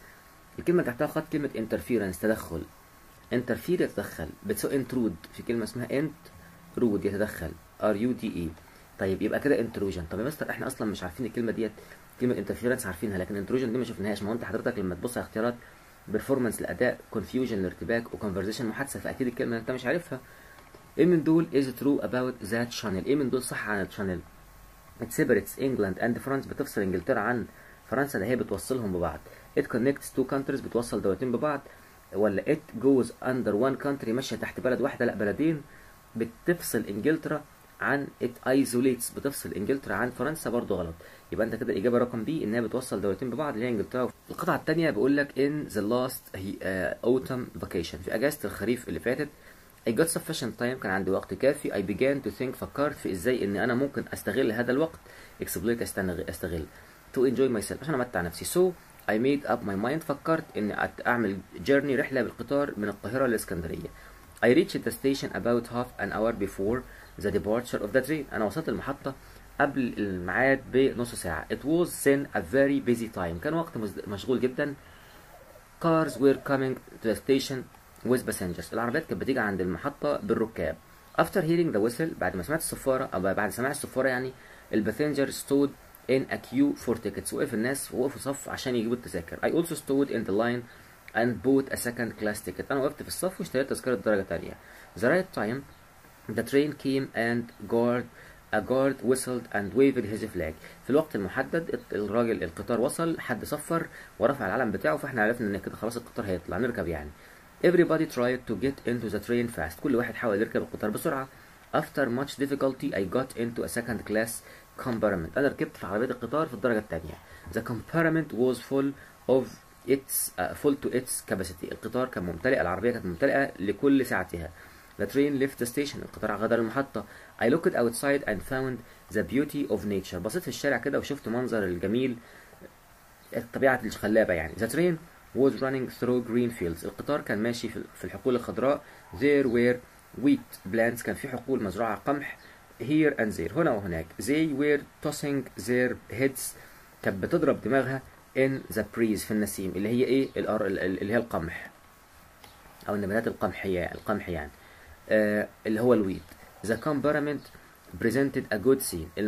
الكلمة اللي تحتها خط كلمة انترفيرنس تدخل انترفير يتدخل بتسوي انترود في كلمه اسمها انت رود يتدخل ار يو دي اي طيب يبقى كده انتروجن طب يا مستر احنا اصلا مش عارفين الكلمه ديت كلمه انترفيرنس عارفينها لكن انتروجن دي ما شفناهاش ما هو انت حضرتك لما تبص على اختيارات بيرفورمانس الاداء كونفيوجن الارتباك وكونفرزيشن محادثه فاكيد الكلمه انت مش عارفها ايه من دول از ترو اباوت ذات شانل ايه من دول صح عن الشانل ات سيبريتس انجلاند اند فرانس بتفصل انجلترا عن فرنسا ده هي بتوصلهم ببعض ات كونكتس تو كانتريز بتوصل دولتين ببعض ولا it goes under one country ماشيه تحت بلد واحده لا بلدين بتفصل انجلترا عن it isolates بتفصل انجلترا عن فرنسا برضو غلط يبقى انت كده الاجابه رقم بي انها بتوصل دولتين ببعض اللي هي انجلترا القطعه الثانيه بيقول لك in the last آه، autumn vacation في اجازه الخريف اللي فاتت I got sufficient time كان عندي وقت كافي I began to think فكرت في ازاي ان انا ممكن استغل هذا الوقت exploit استغل, استغل to enjoy myself عشان امتع نفسي so I made up my mind فكرت إني أعمل جيرني رحلة بالقطار من القاهرة للإسكندرية. I reached the station about half an hour before the departure of the train. أنا وصلت المحطة قبل الميعاد بنص ساعة. It was then a very busy time. كان وقت مشغول جدا. Cars were coming to the station with passengers. العربيات كانت بتيجي عند المحطة بالركاب. After hearing the whistle بعد ما سمعت الصفارة أو بعد سماع الصفارة يعني الباسنجر stood in a queue for tickets وقف الناس وقفوا صف عشان يجيبوا التذاكر I also stood in the line and bought a second class ticket أنا وقفت في الصف واشتريت تذكرة درجة تانية the right time the train came and guard a guard whistled and waved his flag في الوقت المحدد الراجل القطار وصل حد صفر ورفع العلم بتاعه فاحنا عرفنا ان كده خلاص القطار هيطلع نركب يعني everybody tried to get into the train fast كل واحد حاول يركب القطار بسرعة After much difficulty I got into a second class compartment انا ركبت في عربيه القطار في الدرجه الثانيه the compartment was full of its uh, full to its capacity القطار كان ممتلئ العربيه كانت ممتلئه لكل ساعتها The train left the station القطار غادر المحطة I looked outside and found the beauty of nature بصيت في الشارع كده وشفت منظر الجميل الطبيعة الخلابة يعني The train was running through green fields القطار كان ماشي في الحقول الخضراء There were wheat plants كان في حقول مزروعة قمح here and there هنا وهناك they were tossing their heads كانت بتضرب دماغها in the breeze في النسيم اللي هي ايه الار اللي هي القمح او النباتات القمحيه القمح يعني آه اللي هو الويد the compartment presented a good scene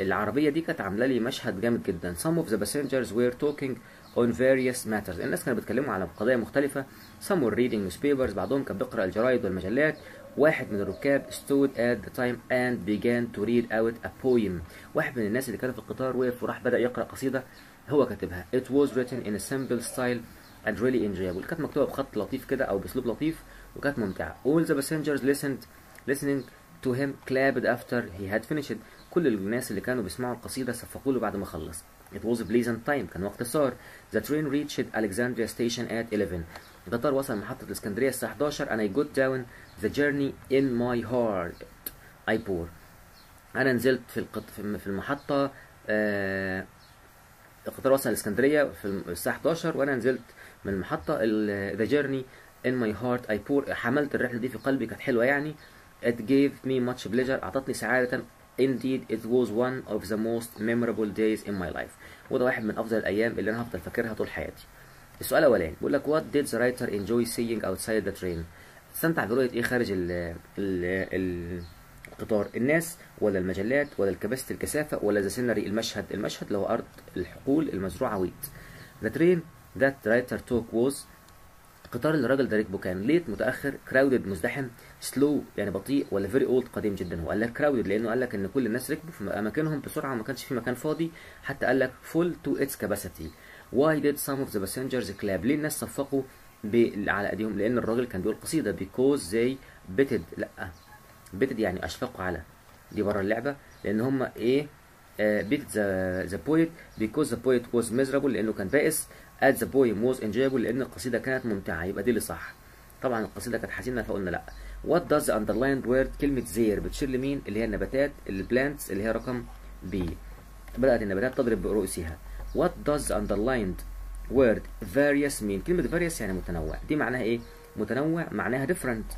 العربيه دي كانت عامله لي مشهد جامد جدا some of the passengers were talking on various matters الناس كانوا بيتكلموا على قضايا مختلفه some were reading newspapers بعضهم كان بيقرا الجرايد والمجلات واحد من الركاب stood at the time and began to read out a poem واحد من الناس اللي كانوا في القطار وقف وراح بدأ يقرأ قصيدة هو كاتبها it was written in a simple style and really enjoyable كانت مكتوبة بخط لطيف كده أو بأسلوب لطيف وكانت ممتعة all the passengers listened listening to him clapped after he had finished كل الناس اللي كانوا بيسمعوا القصيدة صفقوا له بعد ما خلص It was a pleasant time كان وقت صار. The train reached Alexandria station at 11 القطار وصل محطة الإسكندرية الساعة 11 and I got down The journey in my heart I pour أنا نزلت في القط... في المحطة آه... القطار وصل الإسكندرية في الساعة 11 وأنا نزلت من المحطة The journey in my heart I pour حملت الرحلة دي في قلبي كانت حلوة يعني It gave me much pleasure أعطتني سعادة Indeed it was one of the most memorable days in my life وده واحد من أفضل الأيام اللي أنا هفضل فاكرها طول حياتي السؤال الأولاني بيقول لك What did the writer enjoy seeing outside the train؟ استمتع برؤية ايه خارج ال ال القطار الناس ولا المجلات ولا الكباسة الكثافة ولا ذا سينري المشهد المشهد اللي هو أرض الحقول المزروعة ويت ذا ترين ذات رايتر توك ووز قطار اللي الراجل ده ركبه كان ليت متاخر كراودد مزدحم سلو يعني بطيء ولا فيري اولد قديم جدا هو قال لك كراودد لانه قال لك ان كل الناس ركبوا في اماكنهم بسرعه وما كانش في مكان فاضي حتى قال لك فول تو اتس كاباسيتي واي ديد سام اوف ذا باسنجرز كلاب ليه الناس صفقوا على ايديهم لان الراجل كان بيقول قصيده بيكوز زي بتد لا بتد يعني اشفقوا على دي بره اللعبه لان هم ايه بيت ذا ذا بويت بيكوز ذا بويت ووز ميزرابل لانه كان بائس اد ذا بويم واز انجويبل لان القصيده كانت ممتعه يبقى دي اللي صح طبعا القصيده كانت حزينه فقلنا لا وات داز اندرلايند وورد كلمه زير بتشير لمين اللي هي النباتات البلانتس اللي هي رقم بي بدات النباتات تضرب برؤوسها وات داز اندرلايند word various مين كلمه various يعني متنوع دي معناها ايه متنوع معناها different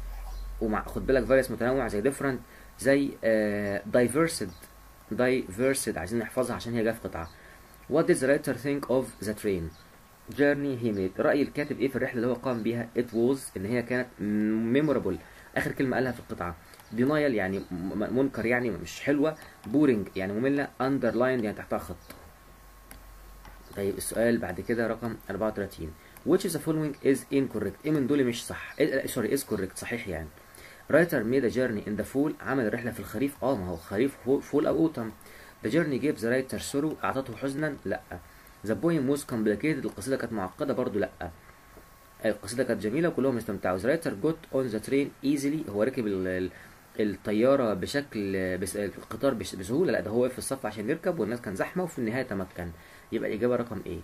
ومع خد بالك various متنوع زي different زي uh, uh, دايفرسد عايزين نحفظها عشان هي جايه في قطعه What does the writer think of the train journey he made رأي الكاتب ايه في الرحله اللي هو قام بيها it was ان هي كانت memorable اخر كلمه قالها في القطعه denial يعني منكر يعني مش حلوه boring يعني ممله underlined يعني تحتها خط طيب السؤال بعد كده رقم 34 which is the following is incorrect ايه من دول مش صح سوري إيه، إيه، is correct صحيح يعني رايتر ميد a journey in the fall عمل رحله في الخريف اه ما هو خريف فول او اوتم the journey gave the writer sorrow اعطته حزنا لا the poem was complicated القصيده كانت معقده برضو لا القصيده كانت جميله وكلهم استمتعوا the writer got on the train easily هو ركب ال الطيارة بشكل بس القطار بسهولة لا ده هو وقف في الصف عشان يركب والناس كان زحمة وفي النهاية تمكن يبقى الإجابة رقم A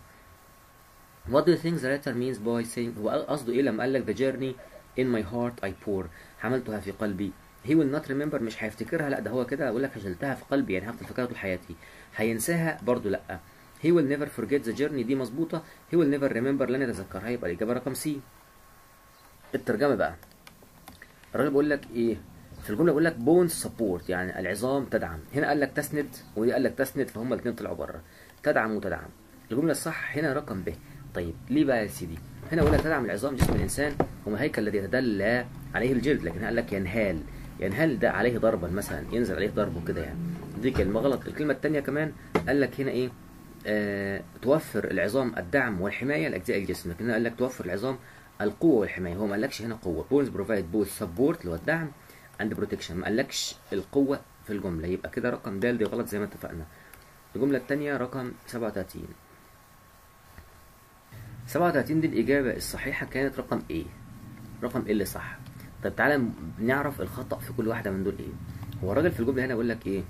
What do you think the letter means by saying هو قصده إيه لما قال لك the journey in my heart I pour حملتها في قلبي he will not remember مش هيفتكرها لا ده هو كده بيقول لك حشلتها في قلبي يعني هفضل فاكرها طول حياتي هينساها برضه لا he will never forget the journey دي مظبوطه he will never remember لن يتذكرها يبقى الاجابه رقم سي الترجمه بقى الراجل بيقول لك ايه في الجمله بيقول لك بونز سبورت يعني العظام تدعم هنا قال لك تسند ودي قال لك تسند فهم الاثنين طلعوا بره تدعم وتدعم الجملة الصح هنا رقم ب طيب ليه بقى يا سيدي هنا قلنا تدعم العظام جسم الإنسان وما الهيكل الذي يتدلى عليه الجلد لكن قال لك ينهال ينهال ده عليه ضربا مثلا ينزل عليه ضربه كده يعني دي كلمة غلط الكلمة الثانية كمان قال لك هنا إيه آه توفر العظام الدعم والحماية لأجزاء الجسم لكن هنا قال لك توفر العظام القوة والحماية هو ما قالكش هنا قوة بونز بروفايد بوث سبورت اللي هو الدعم اند بروتكشن ما قالكش القوة في الجملة يبقى كده رقم د غلط زي ما اتفقنا الجملة التانية رقم سبعة وتلاتين سبعة وتلاتين دي الإجابة الصحيحة كانت رقم A رقم A اللي صح طيب تعالى نعرف الخطأ في كل واحدة من دول إيه هو الراجل في الجملة هنا بيقول لك إيه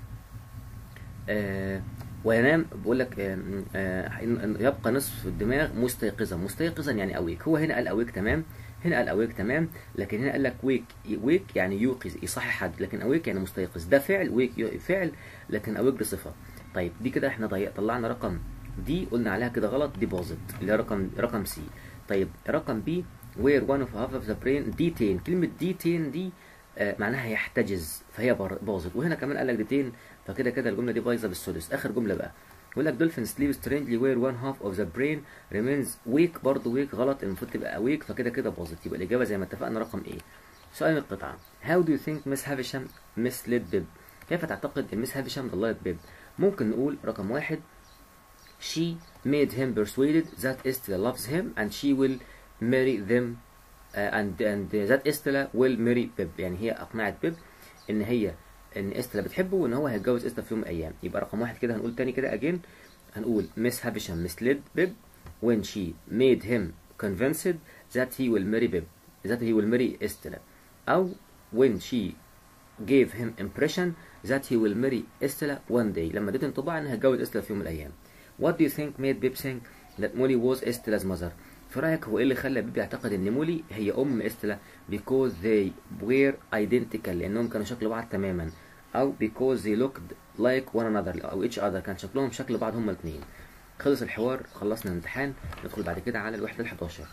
آه وينام بيقول لك آه آه يبقى نصف الدماغ مستيقظا مستيقظا يعني أويك هو هنا قال أويك تمام هنا قال اويك تمام لكن هنا قال لك ويك ويك يعني يوقظ يصحي حد لكن اويك يعني مستيقظ ده فعل ويك فعل لكن اويك بصفة طيب دي كده احنا ضيق طلعنا رقم دي قلنا عليها كده غلط دي باظت اللي هي رقم رقم سي طيب رقم بي وير وان اوف هاف اوف ذا برين ديتين كلمه ديتين دي آه معناها يحتجز فهي باظت وهنا كمان قال لك ديتين فكده كده الجمله دي بايظه بالسدس اخر جمله بقى يقول لك دولفين سليب سترينجلي وير وان هاف اوف ذا برين ريمينز ويك برضه ويك غلط المفروض تبقى ويك فكده كده باظت يبقى الاجابه زي ما اتفقنا رقم ايه سؤال القطعه هاو دو يو ثينك مس هافشام مس ليد بيب كيف تعتقد ان مس هافشام ضلت بيب ممكن نقول رقم واحد she made him persuaded that Estella loves him and she will marry them uh, and and that Estella will marry Pip يعني هي أقنعت بيب إن هي إن Estella بتحبه وإن هو هيتجوز Estella في يوم من الأيام يبقى رقم واحد كده هنقول تاني كده again هنقول Miss Havisham misled Pip when she made him convinced that he will marry Pip that he will marry Estella أو when she gave him impression that he will marry Estella one day لما اديت انطباع انها هتجوز استلا في يوم من الايام what do you think made Pip think that Molly was Estella's mother في رايك هو ايه اللي خلى بيبي يعتقد ان مولي هي ام استلا because they were identical لانهم كانوا شكل بعض تماما او because they looked like one another او each other كان شكلهم شكل بعض هما الاثنين خلص الحوار خلصنا الامتحان ندخل بعد كده على الوحده ال 11